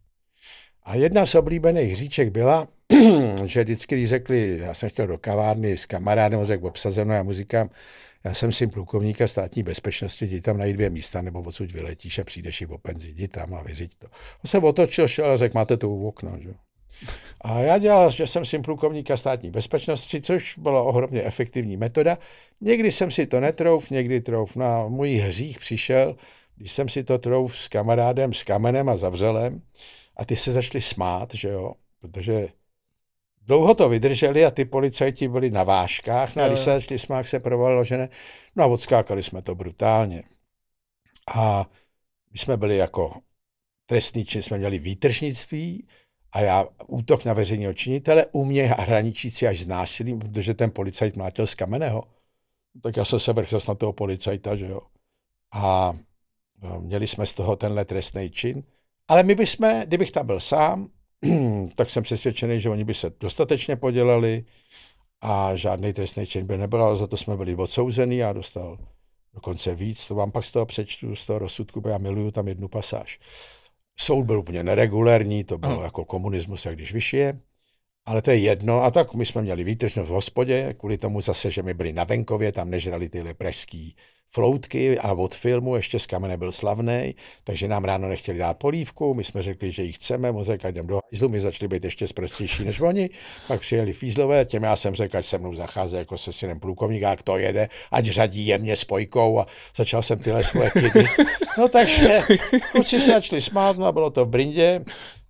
A jedna z oblíbených říček byla, *clears throat* že vždycky, když řekli, já jsem chtěl do kavárny s kamarádem, řekl obsazeno, já mu říkám, já jsem syn plukovníka státní bezpečnosti, jdi tam najít dvě místa, nebo odsud vyletíš a přijdeš i po penzi, jdi tam a vyřiď to. On se otočil, šel a řekl, máte to u okna, že? A já dělal, že jsem syn plukovníka státní bezpečnosti, což byla ohromně efektivní metoda. Někdy jsem si to netrouf, někdy trouf. Na můj hřích přišel, když jsem si to trouf s kamarádem, s kamenem a zavřelem, a ty se začali smát, že jo, protože dlouho to vydrželi a ty policajti byli na váškách, no a když se začali smát, se provalilo, že ne. No a odskákali jsme to brutálně. A my jsme byli jako trestní čin, jsme měli výtržnictví a já útok na veřejného činitele u mě hraničící až s násilím, protože ten policajt mlátil z kameného. Tak já jsem se vrchl na toho policajta, že jo. A No, měli jsme z toho tenhle trestný čin, ale my bychom, kdybych tam byl sám, *clears throat* tak jsem přesvědčený, že oni by se dostatečně podělali a žádný trestný čin by nebyl, za to jsme byli odsouzený a dostal dokonce víc, to vám pak z toho přečtu, z toho rozsudku, protože já miluju tam jednu pasáž. Soud byl úplně neregulérní, to bylo hm. jako komunismus, jak když vyšije, ale to je jedno. A tak my jsme měli výtržnost v hospodě, kvůli tomu zase, že my byli na venkově, tam nežrali tyhle pražský floutky a od filmu, ještě z kamene byl slavný, takže nám ráno nechtěli dát polívku, my jsme řekli, že ji chceme, moc řekl, jdem do hajzlu, my začali být ještě zprostější než oni, pak přijeli fízlové, těm já jsem řekl, ať se mnou zacházejí jako se synem plukovníka, jak to jede, ať řadí jemně spojkou a začal jsem tyhle svoje kydy. No takže kluci se začali smát, no a bylo to v brindě,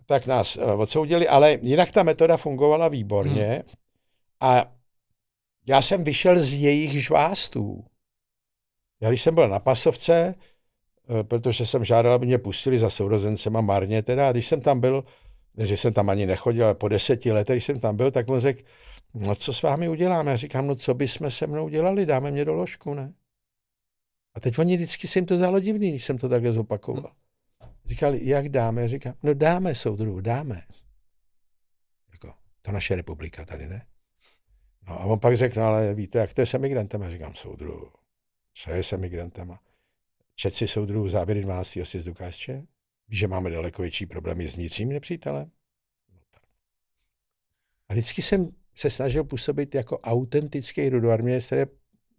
tak nás eh, odsoudili, ale jinak ta metoda fungovala výborně hmm. a já jsem vyšel z jejich žvástů. Já když jsem byl na pasovce, eh, protože jsem žádal, aby mě pustili za sourozencema marně teda, a když jsem tam byl, ne, že jsem tam ani nechodil, ale po deseti letech, když jsem tam byl, tak on řekl, no co s vámi uděláme? Já říkám, no co by jsme se mnou dělali, dáme mě do ložku, ne? A teď oni vždycky se jim to zdálo divný, když jsem to takhle zopakoval. Říkali, jak dáme? Já říkám, no dáme, soudruhu, dáme. Jako, to naše republika tady, ne? No a on pak řekl, no ale víte, jak to je s emigrantem? Já říkám, soudruhu, co je s emigrantama? Čet jsou soudruhu závěry 12. sjezdu KSČ? Víš, že máme daleko větší problémy s vnitřním nepřítelem? No tak. A vždycky jsem se snažil působit jako autentický rudoarměnec, který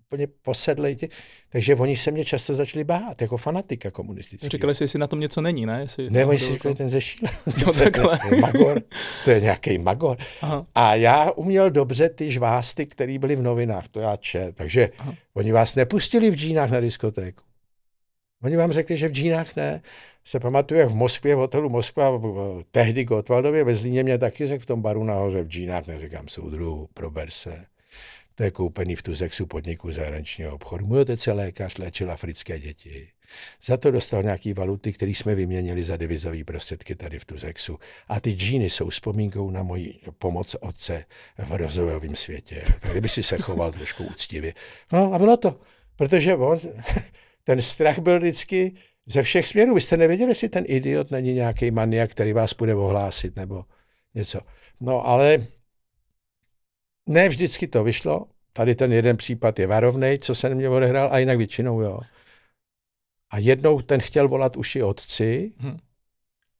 úplně posedlej. Tě. Takže oni se mě často začali bát, jako fanatika komunistického. Říkali si, jestli na tom něco není, ne? Jestli ne, oni si jako- říkali, ten zešíl. *laughs* Jo, to, je, magor, to je nějaký magor. Aha. A já uměl dobře ty žvásty, které byly v novinách, to já čet. Takže Aha. oni vás nepustili v džínách na diskotéku. Oni vám řekli, že v džínách ne. Se pamatuju, jak v Moskvě, v hotelu Moskva, tehdy Gotwaldově ve Zlíně mě taky řekl v tom baru nahoře v džínách, neříkám soudru, prober se. To je koupený v Tuzexu podniku zahraničního obchodu. Můj otec je lékař, léčil africké děti. Za to dostal nějaký valuty, které jsme vyměnili za devizové prostředky tady v Tuzexu. A ty džíny jsou vzpomínkou na moji pomoc otce v rozvojovém světě. Tak kdyby si se choval trošku úctivě. No a bylo to. Protože on, *laughs* ten strach byl vždycky ze všech směrů. Vy jste nevěděli, jestli ten idiot není nějaký maniak, který vás bude ohlásit nebo něco. No ale ne vždycky to vyšlo. Tady ten jeden případ je varovný, co se mě odehrál, a jinak většinou jo. A jednou ten chtěl volat uši otci, hmm.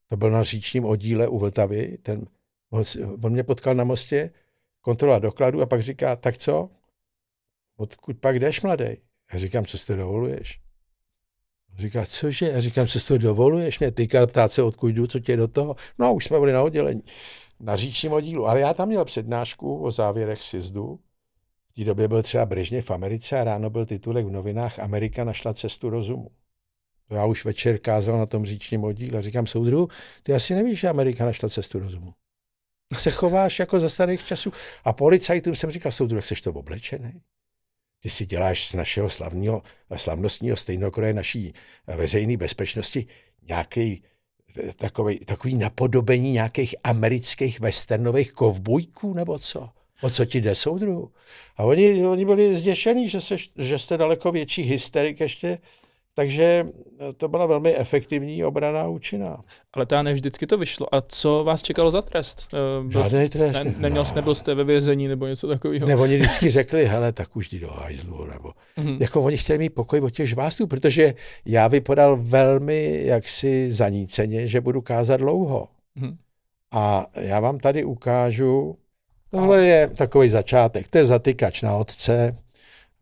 to byl na říčním oddíle u Vltavy, ten, on, on mě potkal na mostě, kontrola dokladu a pak říká, tak co? Odkud pak jdeš, mladý? Já říkám, co si to dovoluješ? On říká, cože? Já říkám, co si to dovoluješ? Mě týká ptát se, odkud jdu, co tě do toho? No, už jsme byli na oddělení na říčním oddílu. Ale já tam měl přednášku o závěrech sjezdu. V té době byl třeba Brežně v Americe a ráno byl titulek v novinách Amerika našla cestu rozumu. To já už večer kázal na tom říčním oddíle. Říkám soudru, ty asi nevíš, že Amerika našla cestu rozumu. Se chováš jako za starých časů. A policajtům jsem říkal, soudru, jak seš to oblečený? Ty si děláš z našeho slavního, slavnostního stejnokroje naší veřejné bezpečnosti nějaký takový, takový napodobení nějakých amerických westernových kovbojků nebo co? O co ti jde, soudru? A oni, oni byli zděšení, že, se, že jste daleko větší hysterik ještě takže eh, to byla velmi efektivní obrana účinná. Ale ta ne vždycky to vyšlo. A co vás čekalo za trest? Eh, Žádný trest. Ne, neměl, no. jste ve vězení nebo něco takového? Nebo oni vždycky řekli, hele, tak už jdi do hajzlu. Nebo, mm-hmm. Jako oni chtěli mít pokoj od těch žvástů, protože já vypadal velmi jaksi zaníceně, že budu kázat dlouho. Mm-hmm. A já vám tady ukážu, tohle je takový začátek, to je zatykač na otce,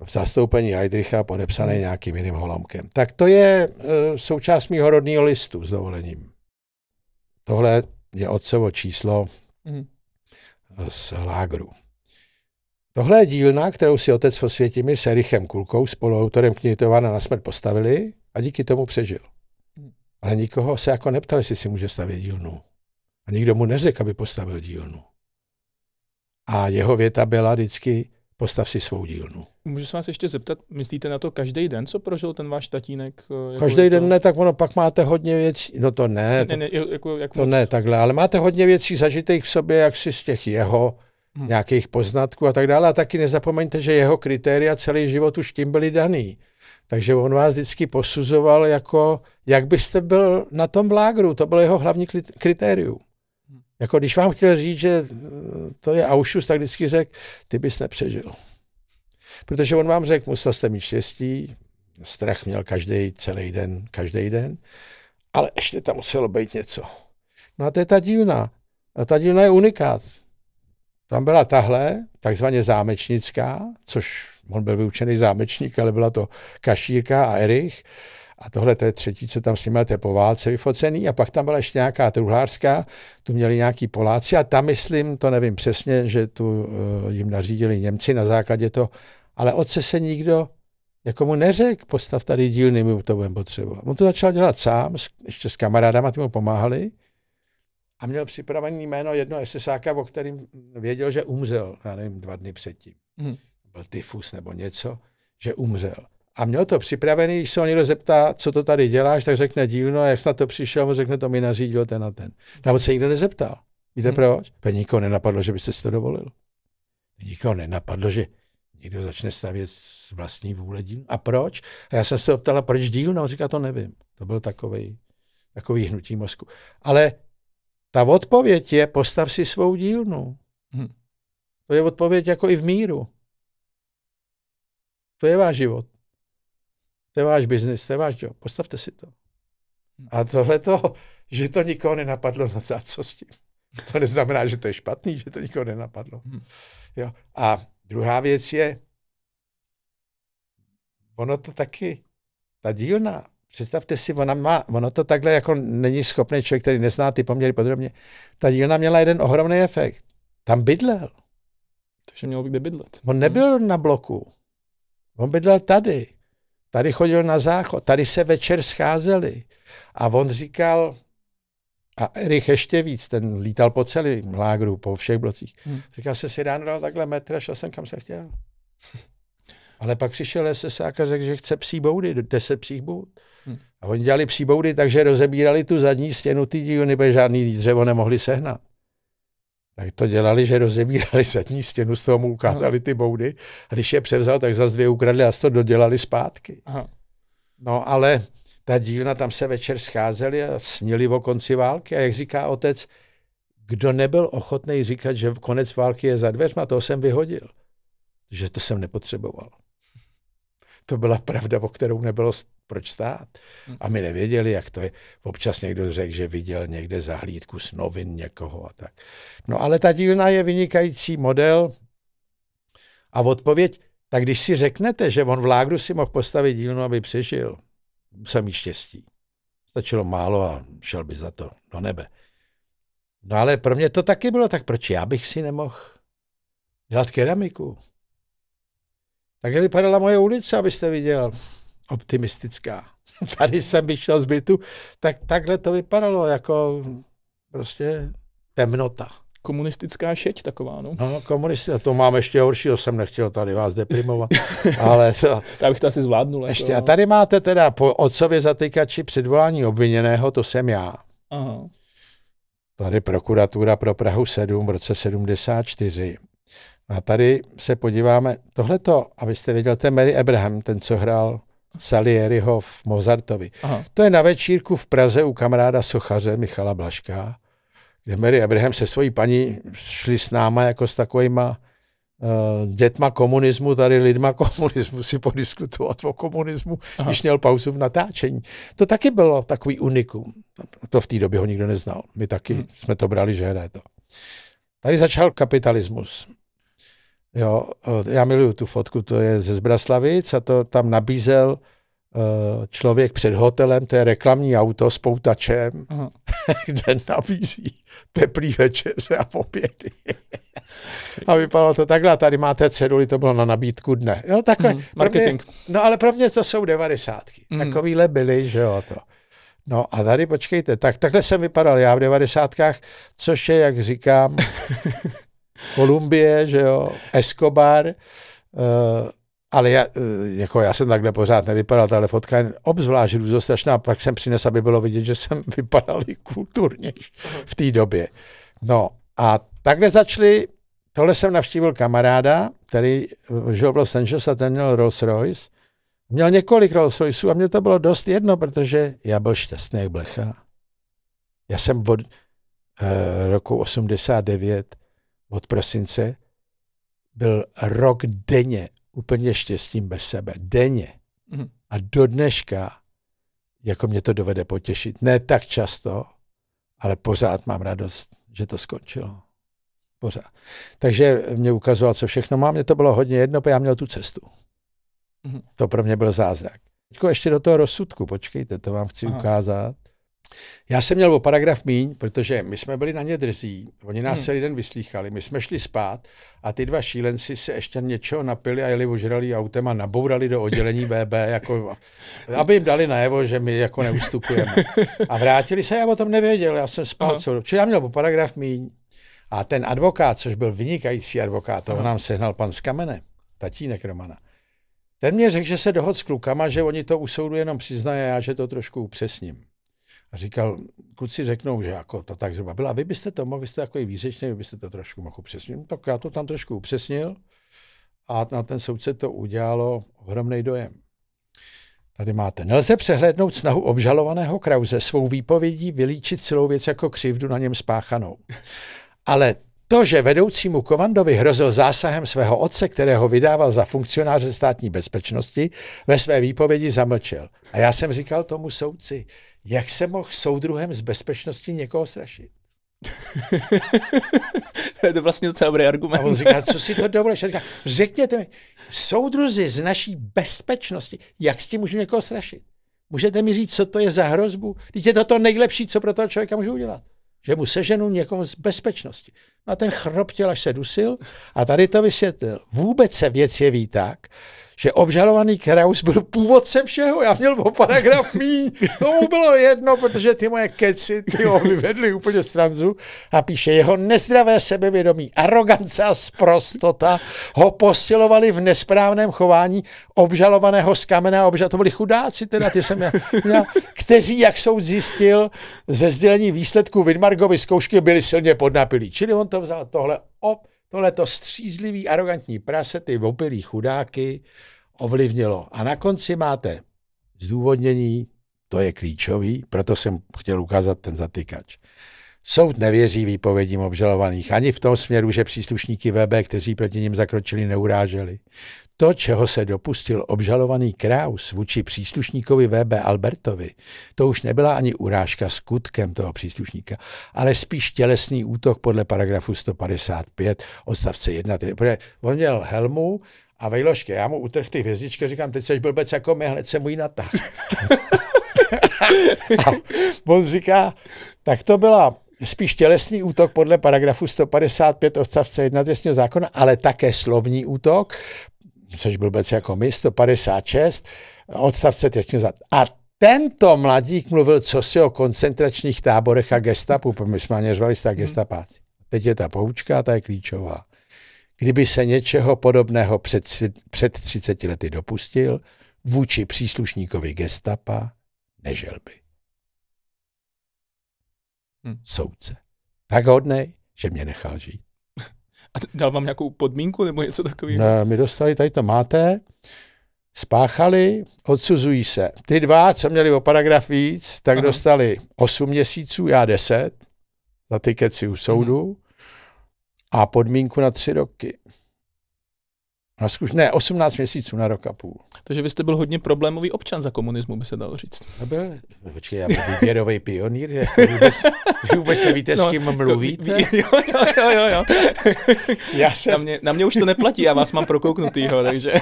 v zastoupení Heidricha podepsaný nějakým jiným holomkem. Tak to je e, součást mýho rodného listu s dovolením. Tohle je otcovo číslo mm. z Lágru. Tohle je dílna, kterou si otec s Osvětimi s Erichem Kulkou, spoluautorem knihy Tovana na smrt postavili a díky tomu přežil. Mhm. Ale nikoho se jako neptal, jestli si může stavět dílnu. A nikdo mu neřekl, aby postavil dílnu. A jeho věta byla vždycky, postav si svou dílnu. Můžu se vás ještě zeptat, myslíte na to každý den, co prožil ten váš tatínek? Eh, jako každý den to... ne, tak ono pak máte hodně věcí, no to ne, ne, ne, to, ne jako, jak to moc? ne takhle, ale máte hodně věcí zažitých v sobě, jak si z těch jeho hmm. nějakých poznatků a tak dále. A taky nezapomeňte, že jeho kritéria celý život už tím byly daný. Takže on vás vždycky posuzoval jako, jak byste byl na tom vlágru, to bylo jeho hlavní kritérium. Jako když vám chtěl říct, že eh, to je Auschwitz, tak vždycky řekl, ty bys nepřežil. Protože on vám řekl, musel jste mít štěstí, strach měl každý celý den, každý den, ale ještě tam muselo být něco. No a to je ta dílna. A ta dílna je unikát. Tam byla tahle, takzvaně zámečnická, což on byl vyučený zámečník, ale byla to kašírka a erich. A tohle to je třetí, co tam s nimi té po válce vyfocený. A pak tam byla ještě nějaká truhlářská, tu měli nějaký Poláci a tam myslím, to nevím přesně, že tu eh, jim nařídili Němci na základě toho, ale otce se nikdo mu neřek, postav tady dílny, my to budeme potřebovat. On to začal dělat sám, ještě s kamarádama, ty mu pomáhali a měl připravený jméno jednoho SSáka, o kterým věděl, že umřel, já nevím, dva dny předtím. Hmm. Byl tyfus nebo něco, že umřel a měl to připravený, když se ho někdo zeptá, co to tady děláš, tak řekne dílno a jak snad to přišel, on řekne, to mi nařídil ten a ten. Nebo se nikdo nezeptal. Víte hmm. proč? Protože nikoho nenapadlo, že byste si to dovolil. Nikoho nenapadlo, že někdo začne stavět z vlastní vůle dílnu. A proč? A já jsem se optala, proč dílno? On říká, to nevím. To byl takový, takový hnutí mozku. Ale ta odpověď je, postav si svou dílnu. Hmm. To je odpověď jako i v míru. To je váš život. To je váš biznis, to je váš job. Postavte si to. A tohle to, že to nikoho nenapadlo, no a co s tím? To neznamená, že to je špatný, že to nikoho nenapadlo. Hmm. Jo. A druhá věc je, ono to taky, ta dílna, představte si, ona má, ono to takhle jako není schopný člověk, který nezná ty poměry podrobně. Ta dílna měla jeden ohromný efekt. Tam bydlel. Takže měl kde bydlet. On nebyl hmm. na bloku. On bydlel tady. Tady chodil na záchod, tady se večer scházeli. A on říkal, a Erich ještě víc, ten lítal po celém lágru, po všech blocích. Hmm. Říkal, se si ráno dal takhle metr a šel jsem kam se chtěl. *laughs* Ale pak přišel SSák a řekl, že chce psí boudy, deset psích boud. Hmm. A oni dělali psí boudy, takže rozebírali tu zadní stěnu ty díly, protože žádný dřevo nemohli sehnat tak to dělali, že rozebírali zadní stěnu, z toho mu ukázali ty boudy. A když je převzal, tak zase dvě ukradli a to dodělali zpátky. Aha. No ale ta dílna, tam se večer scházeli a snili o konci války. A jak říká otec, kdo nebyl ochotný říkat, že konec války je za dveřma, toho jsem vyhodil. Že to jsem nepotřeboval to byla pravda, o kterou nebylo proč stát. Hm. A my nevěděli, jak to je. Občas někdo řekl, že viděl někde zahlídku s novin někoho a tak. No ale ta dílna je vynikající model a odpověď, tak když si řeknete, že on v Lágru si mohl postavit dílnu, aby přežil, samý štěstí. Stačilo málo a šel by za to do nebe. No ale pro mě to taky bylo tak, proč já bych si nemohl dělat keramiku? Takže vypadala moje ulice, abyste viděl. Optimistická. *laughs* Tady jsem vyšel z bytu, tak takhle to vypadalo, jako prostě temnota. Komunistická šeť taková, no. No, komunistická, to mám ještě horší, jsem nechtěl tady vás deprimovat, *laughs* ale to... Tak bych to asi zvládnul. Jako, ještě, no. a tady máte teda po otcově zatýkači předvolání obviněného, to jsem já. Aha. Tady prokuratura pro Prahu 7 v roce 74 a tady se podíváme, tohleto, abyste věděl, ten Mary Abraham, ten, co hrál Salieriho v Mozartovi. Aha. To je na večírku v Praze u kamaráda sochaře Michala Blaška, kde Mary Abraham se svojí paní šli s náma jako s takovýma uh, dětma komunismu, tady lidma *laughs* komunismu si podiskutovat o komunismu, Aha. když měl pauzu v natáčení. To taky bylo takový unikum. To v té době ho nikdo neznal. My taky hmm. jsme to brali, že hraje to. Tady začal kapitalismus. Jo, eh, já miluju tu fotku, to je ze Zbraslavic a to tam nabízel eh, člověk před hotelem, to je reklamní auto s poutačem, Aha. *laughs* kde nabízí teplý večeře a obědy. *laughs* a vypadalo to takhle, tady máte ceduli, to bylo na nabídku dne. Jo, takhle, mm, marketing. Mě, no ale pro mě to jsou devadesátky. Mm. Takovýhle byly, že jo, to. No a tady počkejte, tak takhle jsem vypadal já v devadesátkách, což je, jak říkám, *laughs* Kolumbie, že jo, Escobar, uh, ale já, eh, jako já jsem takhle pořád nevypadal, ale fotka je obzvlášť růzostrašná, pak jsem přinesl, aby bylo vidět, že jsem *laughs* vypadal i kulturně mhm. v té době. No a takhle začali, tohle jsem navštívil kamaráda, který žil v Los Angeles a ten měl Rolls Royce. Měl několik Rolls Royceů a mě to bylo dost jedno, protože já byl šťastný jak blecha. Já jsem od uh, roku 89 od prosince byl rok denně úplně štěstím bez sebe. Denně. Mm. A do dneška, jako mě to dovede potěšit, ne tak často, ale pořád mám radost, že to skončilo. Pořád. Takže mě ukazoval, co všechno mám. Mně to bylo hodně jedno, protože já měl tu cestu. Mm. To pro mě byl zázrak. Teďko ještě do toho rozsudku, počkejte, to vám chci Aha. ukázat. Já jsem měl o paragraf míň, protože my jsme byli na ně drzí, oni nás hmm. celý den vyslýchali, my jsme šli spát a ty dva šílenci se ještě něčeho napili a jeli ožralý autem a nabourali do oddělení BB, *laughs* jako, aby jim dali najevo, že my jako neustupujeme. A vrátili se, já o tom nevěděl, já jsem spal, Aha. co, čili já měl o paragraf míň. A ten advokát, což byl vynikající advokát, toho nám sehnal pan z kamene, tatínek Romana, ten mě řekl, že se dohod s klukama, že oni to u soudu jenom přiznají a já, že to trošku upřesním. A říkal, kluci řeknou, že jako to tak zhruba byla, vy byste to mohli vy jste jako i výřečný, vy byste to trošku mohl upřesnit. No, tak já to tam trošku upřesnil a na ten soudce to udělalo ohromný dojem. Tady máte. Nelze přehlédnout snahu obžalovaného Krause svou výpovědí vylíčit celou věc jako křivdu na něm spáchanou. *laughs* Ale to, že vedoucímu Kovandovi hrozil zásahem svého otce, kterého vydával za funkcionáře státní bezpečnosti, ve své výpovědi zamlčel. A já jsem říkal tomu soudci, jak se mohl soudruhem z bezpečnosti někoho strašit? *laughs* to je to vlastně docela dobrý argument. A on říká, co si to dovolíš? Říká, řekněte mi, soudruzi z naší bezpečnosti, jak s tím můžu někoho strašit? Můžete mi říct, co to je za hrozbu? Teď je to to nejlepší, co pro toho člověka můžu udělat. Že mu seženu někoho z bezpečnosti. No a ten chroptil, až se dusil a tady to vysvětlil. Vůbec se věc jeví tak, že obžalovaný Kraus byl původcem všeho, já měl o paragraf to mu bylo jedno, protože ty moje keci, ty ho vyvedli úplně z tranzu a píše, jeho nezdravé sebevědomí, arogance a sprostota ho posilovali v nesprávném chování obžalovaného z kamena. obža, to byli chudáci teda, ty jsem já, já, kteří, jak soud zjistil, ze sdělení výsledků Vidmargovy zkoušky byli silně podnapilí. Čili on to vzal tohle, op, tohleto střízlivý, arrogantní prase, ty opilý chudáky ovlivnilo. A na konci máte zdůvodnění, to je klíčový, proto jsem chtěl ukázat ten zatykač. Soud nevěří výpovědím obžalovaných ani v tom směru, že příslušníky VB, kteří proti ním zakročili, neuráželi. To, čeho se dopustil obžalovaný Kraus vůči příslušníkovi VB Albertovi, to už nebyla ani urážka skutkem toho příslušníka, ale spíš tělesný útok podle paragrafu 155 odstavce 1. Protože on měl helmu a vejložky. Já mu utrh ty hvězdičky, říkám, teď seš blbec jako my, hned se můj ji *laughs* on říká, tak to byla spíš tělesný útok podle paragrafu 155 odstavce 1 trestního zákona, ale také slovní útok což blbec jako my, 156, odstavce těsně za. A tento mladík mluvil co si o koncentračních táborech a gestapu, protože my jsme měřovali ta mhm. gestapáci. Teď je ta poučka ta je klíčová. Kdyby se něčeho podobného před, před 30 lety dopustil, vůči příslušníkovi gestapa nežel by. Hmm. Soudce. Tak hodnej, že mě nechal žít. A dal vám nějakou podmínku nebo něco takového? Ne, my dostali, tady to máte, spáchali, odsuzují se. Ty dva, co měli o paragraf víc, tak Aha. dostali 8 měsíců, já 10, za ty keci u soudu, Aha. Mhm. a podmínku na 3 roky na zkuš, ne, 18 měsíců na rok a půl. Takže vy jste byl hodně problémový občan za komunismu, by se dalo říct. No byl, počkej, já byl výběrový pionýr, že jako vůbec, vůbec nevíte, no, s kým jako mluvíte. Jo, jo, jo, jo. jo. já jsem... na, mě, na mě už to neplatí, já vás mám prokouknutýho, takže...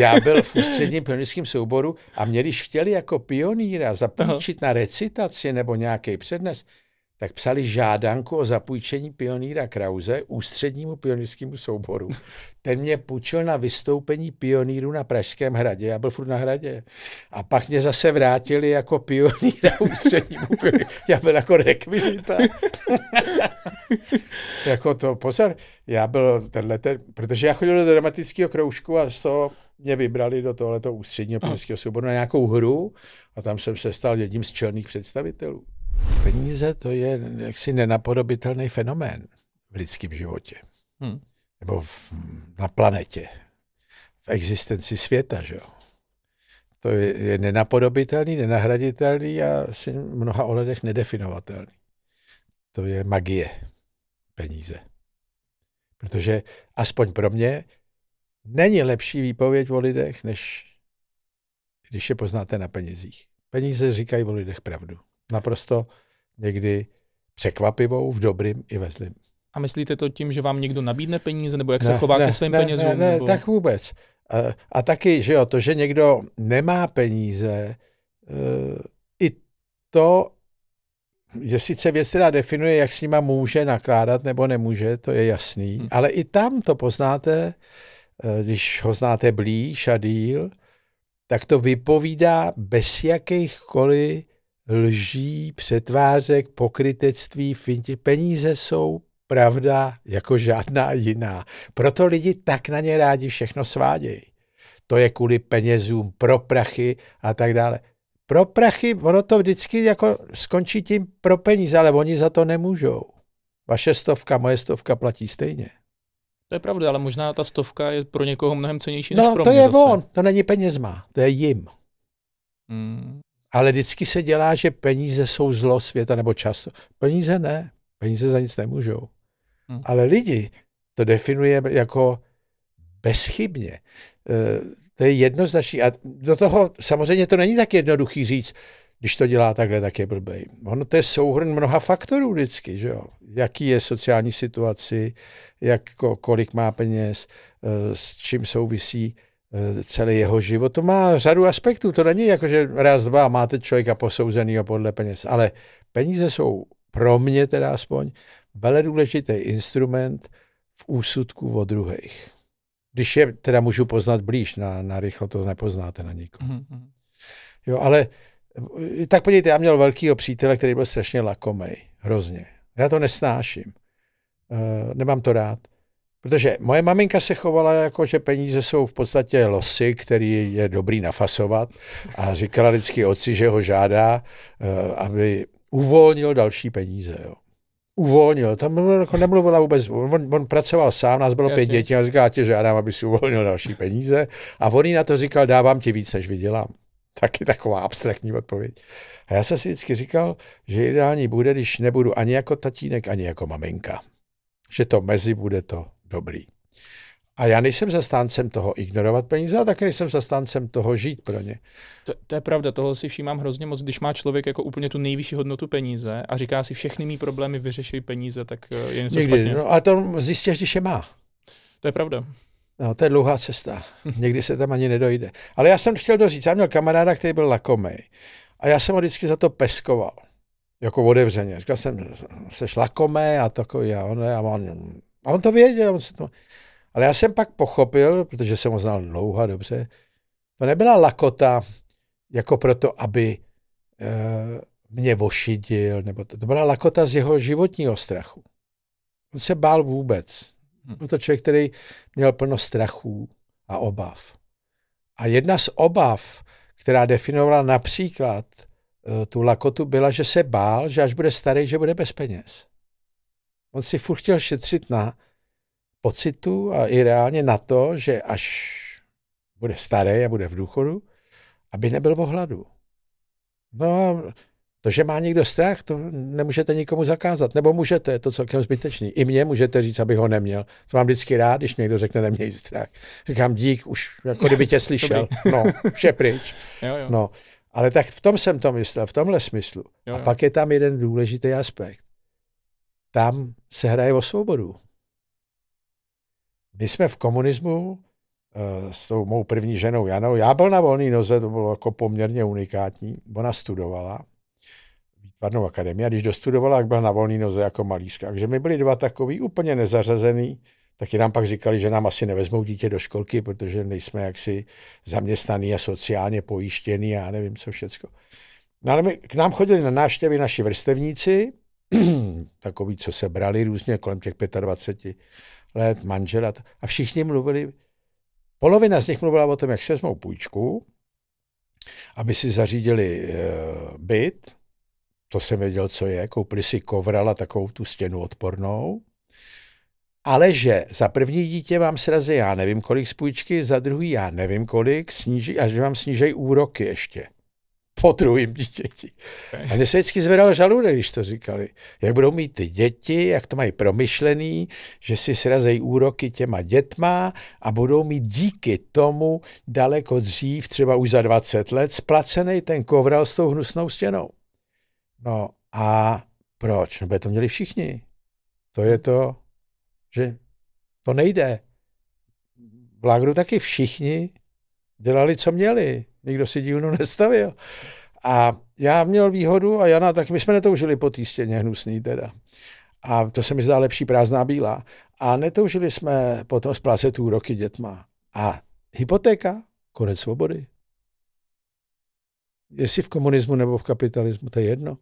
já byl v ústředním pionýrském souboru a mě, když chtěli jako pionýra zapůjčit na recitaci nebo nějaký přednes, tak psali žádanku o zapůjčení pioníra Krause ústřednímu pionýrskému souboru. *laughs* Ten mě půjčil na vystoupení pionýru na Pražském hradě, já byl furt na hradě. A pak mě zase vrátili jako pionýra *laughs* ústřednímu pionýru. Já byl jako rekvizita. *laughs* jako to, pozor, já byl tenhle, ten, protože já chodil do dramatického kroužku a z toho mě vybrali do tohoto ústředního pionýrského souboru na nějakou hru a tam jsem se stal jedním z čelných představitelů. Peníze to je jaksi nenapodobitelný fenomén v lidském životě. Hmm. Nebo v, na planetě. V existenci světa, že jo. To je, je nenapodobitelný, nenahraditelný a v mnoha ohledech nedefinovatelný. To je magie peníze. Protože aspoň pro mě není lepší výpověď o lidech, než když je poznáte na penězích. Peníze říkají o lidech pravdu naprosto někdy překvapivou v dobrým i ve zlým. A myslíte to tím, že vám někdo nabídne peníze, nebo jak ne, se chová ne, ke svým ne, penězům? Ne, ne, nebo... tak vůbec. A, a taky, že jo, to, že někdo nemá peníze, uh, i to je sice věc, která definuje, jak s nima může nakládat nebo nemůže, to je jasný, hmm. ale i tam to poznáte, eh, když ho znáte blíž a díl, tak to vypovídá bez jakýchkoliv lží, přetvářek, pokrytectví, finti. Peníze jsou pravda jako žádná jiná. Proto lidi tak na ně rádi všechno svádějí. To je kvůli penězům, pro prachy a tak dále. Pro prachy, ono to vždycky jako skončí tím pro peníze, ale oni za to nemůžou. Vaše stovka, moje stovka platí stejně. To je pravda, ale možná ta stovka je pro někoho mnohem cenější než no, pro mě. No to je zase. on, to není penězma, to je jim. Hmm ale vždycky se dělá, že peníze jsou zlo světa, nebo často. Peníze ne, peníze za nic nemůžou. Hmm. Ale lidi to definuje jako bezchybně. E, to je jednoznačný. A do toho samozřejmě to není tak jednoduchý říct, když to dělá takhle, tak je blbej. Ono to je souhrn mnoha faktorů vždycky, že jo? Jaký je sociální situaci, jak, kolik má peněz, eh, s čím souvisí Eh, celý jeho život. To má řadu aspektů. To není jako, že raz, dva máte člověka posouzenýho podle peněz. Ale peníze jsou pro mě teda aspoň vele důležitý instrument v úsudku o druhých. Když je teda můžu poznat blíž, na, na rychlo to nepoznáte na nikom. Mhm, mm-hmm. Jo, ale eh, tak podívejte, já měl velkýho přítele, který byl strašně lakomej, hrozně. Já to nesnáším. Uh, nemám to rád. Protože moje maminka se chovala jako, že peníze jsou v podstatě losy, který je dobrý nafasovat a říkala vždycky otci, že ho žádá, eh, aby uvolnil další peníze. Jo. Uvolnil, tam jako nemluvila vůbec, on, on pracoval sám, nás bylo Jasně. pět dětí a říká, tě žádám, aby si uvolnil další peníze a on jí na to říkal, dávám ti víc, než vydělám. Taky taková abstraktní odpověď. A já jsem si vždycky říkal, že ideální bude, když nebudu ani jako tatínek, ani jako maminka. Že to mezi bude to dobrý. A já nejsem zastáncem toho ignorovat peníze, a taky nejsem zastáncem toho žít pro ně. To, to je pravda, toho si všímám hrozně moc, když má člověk jako úplně tu nejvyšší hodnotu peníze a říká si, všechny mý problémy vyřeší peníze, tak eh, je něco Někdy, špatně. No, a to zjistíš, když je má. To je pravda. No, to je dlouhá cesta. Někdy se tam ani nedojde. Ale já jsem chtěl doříct, já měl kamaráda, který byl lakomej. A já jsem ho vždycky za to peskoval. Jako otevřeně. Říkal jsem, jsi lakomej a takový. A on, a on a on to věděl. On se to... Ale já jsem pak pochopil, protože jsem ho znal dlouho a dobře, to nebyla lakota jako proto, aby e, mě vošidil, nebo to, to byla lakota z jeho životního strachu. On se bál vůbec. Hm. Byl to člověk, který měl plno strachů a obav. A jedna z obav, která definovala například e, tu lakotu, byla, že se bál, že až bude starý, že bude bez peněz. On si furt chtěl šetřit na pocitu a i reálně na to, že až bude starý a bude v důchodu, aby nebyl v hladu. No a to, že má někdo strach, to nemůžete nikomu zakázat. Nebo můžete, je to celkem zbytečný. I mě můžete říct, aby ho neměl. To mám vždycky rád, když někdo řekne, neměj strach. Říkám dík, už jako kdyby tě *laughs* slyšel. No, vše pryč. *laughs* No. Ale tak v tom jsem to myslel, v tomhle smyslu. A pak je tam jeden důležitý aspekt tam se hraje o svobodu. My jsme v komunismu eh, s tou mou první ženou Janou, já byl na volný noze, to bylo jako poměrně unikátní, ona studovala výtvarnou akademii a když dostudovala, tak byla na volný noze jako malířka. Takže my byli dva takový úplně nezařazený, taky nám pak říkali, že nám asi nevezmou dítě do školky, protože nejsme jaksi zaměstnaný a sociálně pojištěný a já nevím co všecko. No ale my, k nám chodili na návštěvy naši vrstevníci, *clears throat* takový, co se brali různě kolem těch 25 let, manžela. A všichni mluvili, polovina z nich mluvila o tom, jak se vezmou půjčku, aby si zařídili eh, byt, to jsem věděl, co je, koupili si kovrala takovou tu stěnu odpornou, ale že za první dítě vám srazí já nevím kolik z půjčky, za druhý já nevím kolik, sníží, a že vám snížejí úroky ještě po druhým dítěti. A mě se vždycky zvedal žaludek, když to říkali. Jak budou mít ty děti, jak to mají promyšlený, že si srazejí úroky těma dětma a budou mít díky tomu daleko dřív, třeba už za 20 let, splacený ten kovral s tou hnusnou stěnou. No a proč? No, by to měli všichni. To je to, že to nejde. V Lágru taky všichni dělali, co měli. Nikdo si dílnu nestavil. A já měl výhodu a Jana, tak my jsme netoužili po té stěně hnusný teda. A to se mi zdá lepší prázdná bílá. A netoužili jsme potom splácet úroky dětma. A hypotéka, konec svobody. Jestli v komunismu nebo v kapitalismu, to je jedno.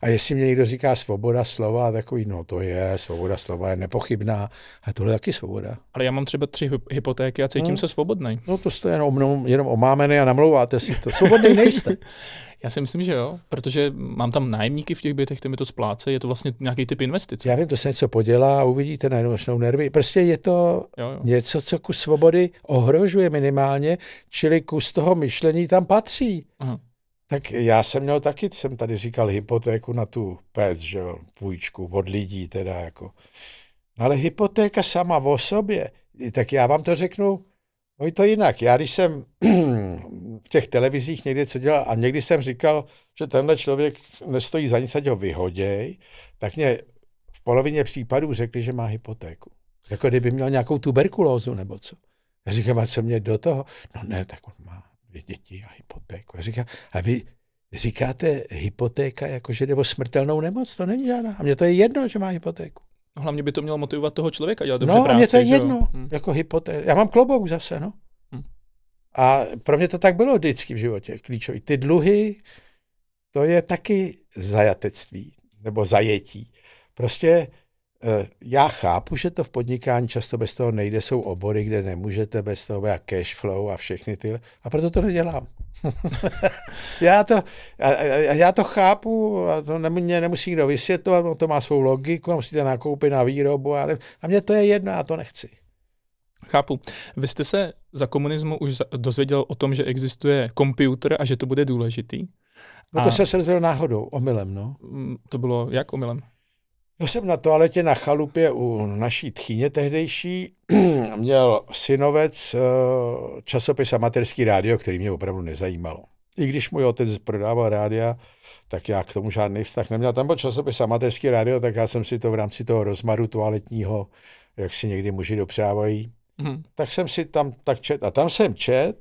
A jestli mě někdo říká svoboda slova, takový, no to je, svoboda slova je nepochybná, a tohle je taky svoboda. Ale já mám třeba tři hypotéky a cítím no, se svobodný. No to jste jenom, jenom, jenom omámený a namlouváte si to. Svobodný nejste. *laughs* já si myslím, že jo, protože mám tam nájemníky v těch bytech, ty mi to splácejí, je to vlastně nějaký typ investice. Já vím, to se něco podělá a uvidíte, najednou začnou nervy. Prostě je to jo, jo. něco, co kus svobody ohrožuje minimálně, čili kus toho myšlení tam patří. Aha. Tak já jsem měl taky, jsem tady říkal hypotéku na tu pec, že jo, půjčku od lidí teda jako. No ale hypotéka sama o sobě, tak já vám to řeknu, no to jinak. Já když jsem *clears throat* v těch televizích někdy co dělal a někdy jsem říkal, že tenhle člověk nestojí za nic, ať ho vyhoděj, tak mě v polovině případů řekli, že má hypotéku. Jako kdyby měl nějakou tuberkulózu nebo co. Já říkám, a co mě do toho? No ne, tak on má dvě děti a hypotéku. A, říká, a vy říkáte hypotéka jakože nebo smrtelnou nemoc, to není žádná. A mně to je jedno, že má hypotéku. No, hlavně by to mělo motivovat toho člověka dělat dobře No, práci, mě to je jedno, hmm. jako hypotéka. Já mám klobouk zase, no. Hmm. A pro mě to tak bylo vždycky v životě, klíčový. Ty dluhy, to je taky zajatectví, nebo zajetí. Prostě Eh, já chápu, že to v podnikání často bez toho nejde, jsou obory, kde nemůžete bez toho, a cash flow a všechny ty, a proto to nedělám. *laughs* já, to, já to chápu, a to ne, mě nemusí nikdo vysvětlovat, no to má svou logiku, a musíte nakoupit na výrobu a, ne, a mě to je jedno, já to nechci. Chápu. Vy jste se za komunismu už dozvěděl o tom, že existuje počítač a že to bude důležitý. No to a... se srdil náhodou, omylem, no. Mm, to bylo jak omylem? Já jsem na toaletě na chalupě u naší tchyně tehdejší *clears throat* měl synovec eh, časopis Amatérský rádio, který mě opravdu nezajímalo. I když můj otec prodával rádia, tak já k tomu žádný vztah neměl. Tam byl časopis Amatérský rádio, tak já jsem si to v rámci toho rozmaru toaletního, jak si někdy muži dopřávají, hmm. tak jsem si tam tak čet. A tam jsem čet,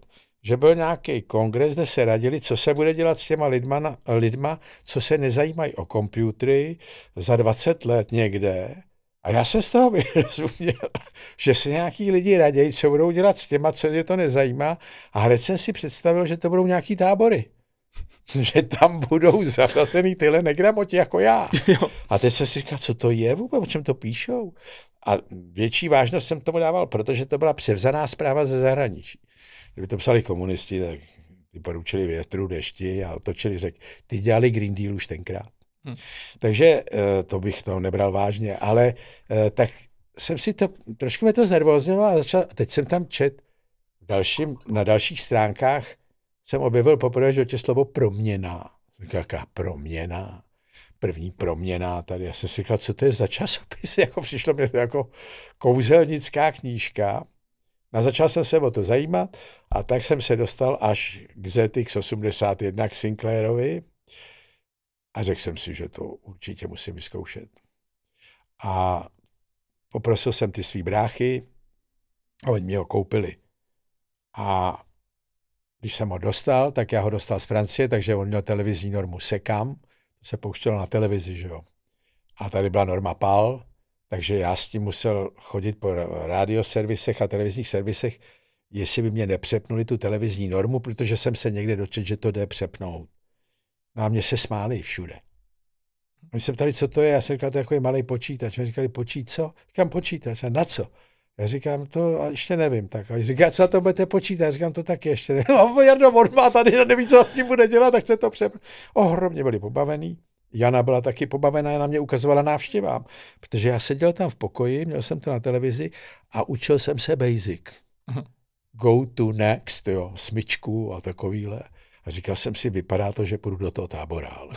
že byl nějaký kongres, kde se radili, co se bude dělat s těma lidma, na, lidma co se nezajímají o počítače za 20 let někde. A já jsem z toho *laughs* vyrozuměl, že se nějaký lidi raději, co budou dělat s těma, co je to nezajímá. A hned jsem si představil, že to budou nějaký tábory. *laughs* že tam budou zařazený tyhle negramoti jako já. *laughs* Jo. A teď jsem si říkal, co to je vůbec, o čem to píšou. A větší vážnost jsem tomu dával, protože to byla převzaná zpráva ze zahraničí kdyby to psali komunisti, tak ty poručili větru, dešti a otočili řek. Ty dělali Green Deal už tenkrát. Hmm. Takže eh, to bych to nebral vážně, ale eh, tak jsem si to, trošku mě to znervoznilo a začal, teď jsem tam čet dalším, na dalších stránkách jsem objevil poprvé že tě slovo proměna. Říkal, jaká proměna? První proměna tady. Já jsem si říkal, co to je za časopis? *laughs* Jako přišlo mi to jako kouzelnická knížka. A začal jsem se o to zajímat a tak jsem se dostal až k ZX 81 k Sinclairovi a řekl jsem si, že to určitě musím vyzkoušet. A poprosil jsem ty svý bráchy a oni mě ho koupili. A když jsem ho dostal, tak já ho dostal z Francie, takže on měl televizní normu Sekam, se pouštělo na televizi, že jo. A tady byla norma PAL, takže já s tím musel chodit po rádioservisech a televizních servisech, jestli by mě nepřepnuli tu televizní normu, protože jsem se někde dočetl, že to jde přepnout. No a mě se smáli všude. Oni se ptali, co to je, já jsem říkal, to je jako malý počítač. Oni říkali, počít co? Říkám, počítač. A na co? Já říkám, to a ještě nevím. Tak a říká, co na to budete počítat? Já říkám, to taky ještě nevím. A *laughs* no, Jardo, on má tady, neví, co s tím bude dělat, tak se to přepnout. Ohromně byli pobavení. Jana byla taky pobavená, na mě ukazovala návštěvám, protože já seděl tam v pokoji, měl jsem to na televizi a učil jsem se basic. Go to next, jo, smyčku a takovýhle. A říkal jsem si, vypadá to, že půjdu do toho tábora, *laughs* ale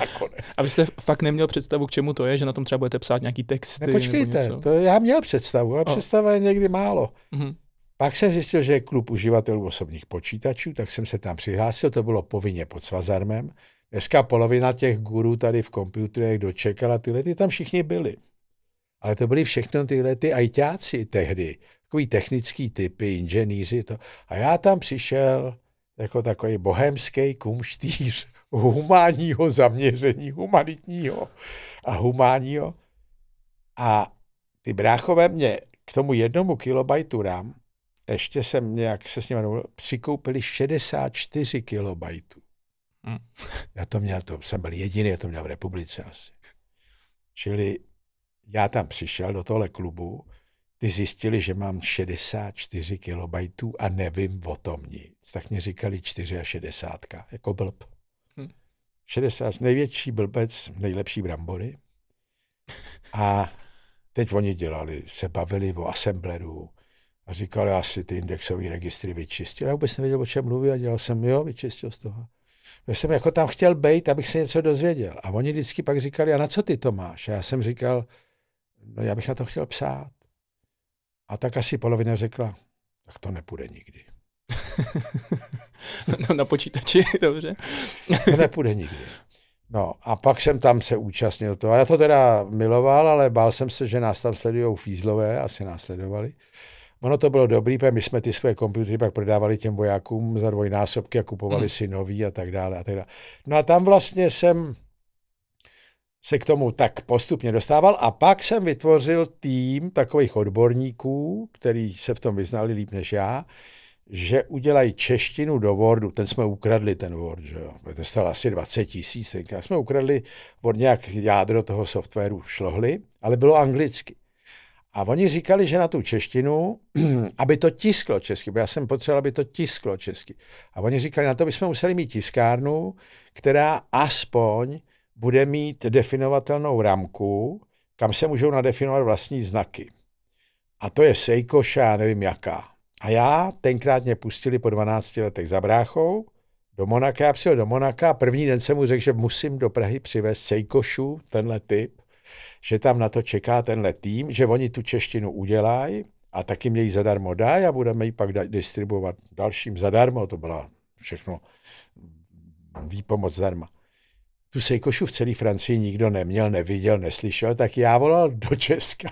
nakonec. A vy jste fakt neměl představu, k čemu to je, že na tom třeba budete psát nějaký texty? Ne, počkejte, něco? to já měl představu, a představa je někdy málo. Uh-huh. Pak jsem zjistil, že je klub uživatelů osobních počítačů, tak jsem se tam přihlásil, to bylo povinně pod Svazarmem. Dneska polovina těch gurů tady v komputerech dočekala tyhle, ty tam všichni byli. Ale to byly všechno tyhle ty ajťáci tehdy, takový technický typy, inženýři. To. A já tam přišel jako takový bohemský kumštýř humánního zaměření, humanitního a humánního. A ty bráchové mě k tomu jednomu kilobajtu RAM, ještě jsem nějak se s nimi domluvil, přikoupili 64 kilobajtů. Hmm. *laughs* Já to měl, to jsem byl jediný, já to měl v republice asi. Čili já tam přišel do tohle klubu, ty zjistili, že mám 64 kilobajtů a nevím o tom nic. Tak mě říkali 64, jako blb. Hmm. 60, největší blbec, nejlepší brambory. *laughs* A teď oni dělali, se bavili o assembleru a říkali, asi ty indexové registry vyčistil. Já vůbec nevěděl, o čem mluví a dělal jsem, jo, vyčistil z toho že jsem jako tam chtěl být, abych se něco dozvěděl. A oni vždycky pak říkali, a na co ty to máš? A já jsem říkal, no já bych na to chtěl psát. A tak asi polovina řekla, tak to nepůjde nikdy. *laughs* no, na počítači, *laughs* dobře. to nepůjde nikdy. No a pak jsem tam se účastnil toho. Já to teda miloval, ale bál jsem se, že nás tam sledují fízlové, asi následovali. sledovali. Ono to bylo dobrý, protože my jsme ty své komputery pak prodávali těm vojákům za dvojnásobky a kupovali hmm. si nový a tak dále. A tak dále. No a tam vlastně jsem se k tomu tak postupně dostával a pak jsem vytvořil tým takových odborníků, který se v tom vyznali líp než já, že udělají češtinu do Wordu. Ten jsme ukradli, ten Word, že jo. Ten stál asi 20 tisíc. Jsme ukradli Word nějak jádro toho softwaru šlohli, ale bylo anglicky. A oni říkali, že na tu češtinu, *clears throat* aby to tisklo česky, bo já jsem potřeboval, aby to tisklo česky. A oni říkali, na to bychom museli mít tiskárnu, která aspoň bude mít definovatelnou ramku, kam se můžou nadefinovat vlastní znaky. A to je Sejkoša, nevím jaká. A já tenkrát mě pustili po 12 letech za bráchou do Monaka. Já přijel do Monaka a první den jsem mu řekl, že musím do Prahy přivést Sejkošu, tenhle typ že tam na to čeká tenhle tým, že oni tu češtinu udělají a taky mě ji zadarmo dají a budeme ji pak distribuovat dalším zadarmo. To byla všechno výpomoc zdarma. Tu sejkošu v celé Francii nikdo neměl, neviděl, neslyšel, tak já volal do Česka,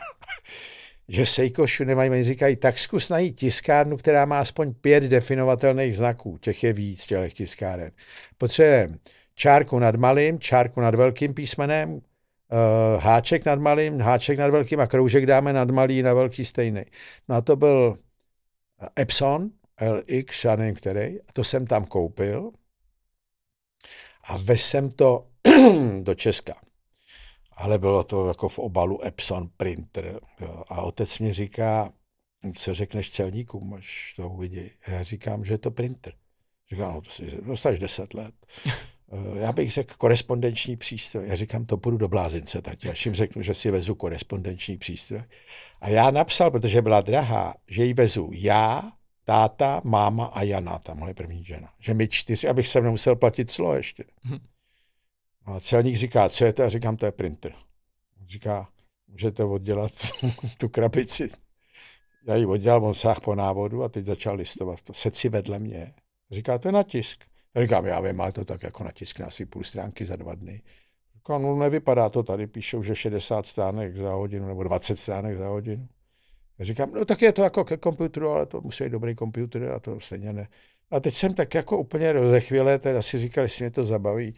*laughs* že sejkošu nemají, oni říkají, tak zkus najít tiskárnu, která má aspoň pět definovatelných znaků, těch je víc, těch tiskáren. Potřebujeme čárku nad malým, čárku nad velkým písmenem, Eh, háček nad malým, háček nad velkým a kroužek dáme nad malý na velký stejný. No a to byl eh, Epson LX, já nevím který, to jsem tam koupil a vesem jsem to *clears throat* do Česka. Ale bylo to jako v obalu Epson printer. Jo. A otec mi říká, co řekneš celníkům, až to uvidí. Já říkám, že je to printer. Říkám, no to si dostaneš 10 let. Eh, já bych řekl korespondenční přístroj. Já říkám, to půjdu do blázince tati, až jim řeknu, že si vezu korespondenční přístroj. A já napsal, protože byla drahá, že ji vezu já, táta, máma a Jana, ta moje první žena. Že my čtyři, abych se nemusel platit clo ještě. Hm. a celník říká, co je to? Já říkám, to je printer. Říká, můžete oddělat *laughs* tu krabici. Já ji oddělal, on sáh po návodu a teď začal listovat to. Seci vedle mě. Říká, to je natisk. Já říkám, já vím, má to tak jako natiskne asi půl stránky za dva dny. Říkám, no nevypadá to, tady píšou, že 60 stránek za hodinu nebo 20 stránek za hodinu. Já říkám, no tak je to jako ke komputeru, ale to musí být dobrý počítač a to stejně ne. A teď jsem tak jako úplně rozechvělé, teda si říkal, jestli mě to zabaví.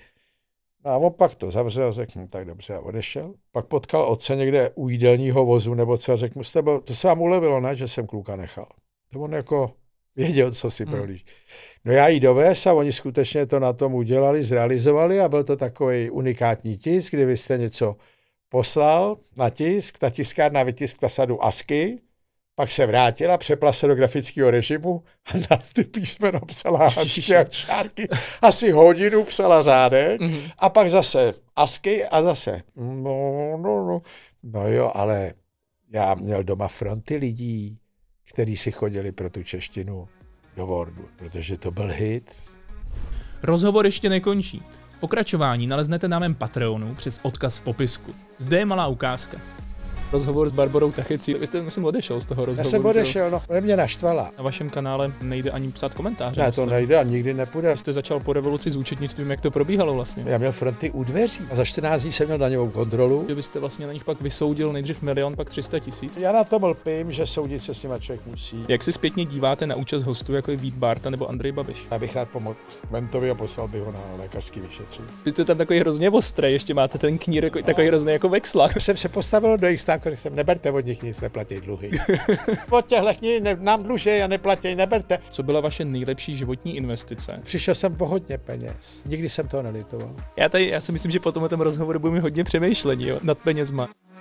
No a on pak to zavřel, řekl no, tak dobře, a odešel. Pak potkal otce někde u jídelního vozu nebo co, a řekl to se vám ulevilo, ne, že jsem kluka nechal. To on jako Věděl, co si hmm. prohlíží. No já jí dovez a oni skutečně to na tom udělali, zrealizovali a byl to takový unikátní tisk, kdy vy jste něco poslal na tisk, ta tiskárna vytiskla sadu ASKY, pak se vrátila, přepla se do grafického režimu a na ty písmena psala čárky. Asi hodinu psala řádek mm-hmm. a pak zase asky a zase. No, no, no. No jo, ale já měl doma fronty lidí který si chodili pro tu češtinu do Wordu, protože to byl hit. Rozhovor ještě nekončí. Pokračování naleznete na mém Patreonu přes odkaz v popisku. Zde je malá ukázka rozhovor s Barbarou Tachecí. Vy jste, myslím, odešel z toho rozhovoru. Já jsem odešel, no, mě naštvala. Na vašem kanále nejde ani psát komentáře. Ne, to nejde a nikdy nepůjde. Vy jste začal po revoluci s účetnictvím, jak to probíhalo vlastně? Já měl fronty u dveří a za 14 dní jsem měl daňovou kontrolu. Že byste vlastně na nich pak vysoudil nejdřív milion, pak 300 tisíc. Já na to pím, že soudit se s nimi člověk musí. Jak si zpětně díváte na účast hostů, jako je Vít Barta nebo Andrej Babiš? Já bych rád pomohl Mentovi a poslal bych ho na lékařský vyšetření. Vy jste tam takový hrozně ostrý, ještě máte ten knír jako, no. takový hrozně jako vexlak. Jsem se postavil do jejich jako řekl jsem, neberte od nich nic, neplatí dluhy. *laughs* od těchhle ní ne, nám dluží a neplatí, neberte. Co byla vaše nejlepší životní investice? Přišel jsem po hodně peněz, nikdy jsem toho nelitoval. Já, tady, já si myslím, že po tomhle rozhovoru budu mít hodně přemýšlení jo, nad penězma.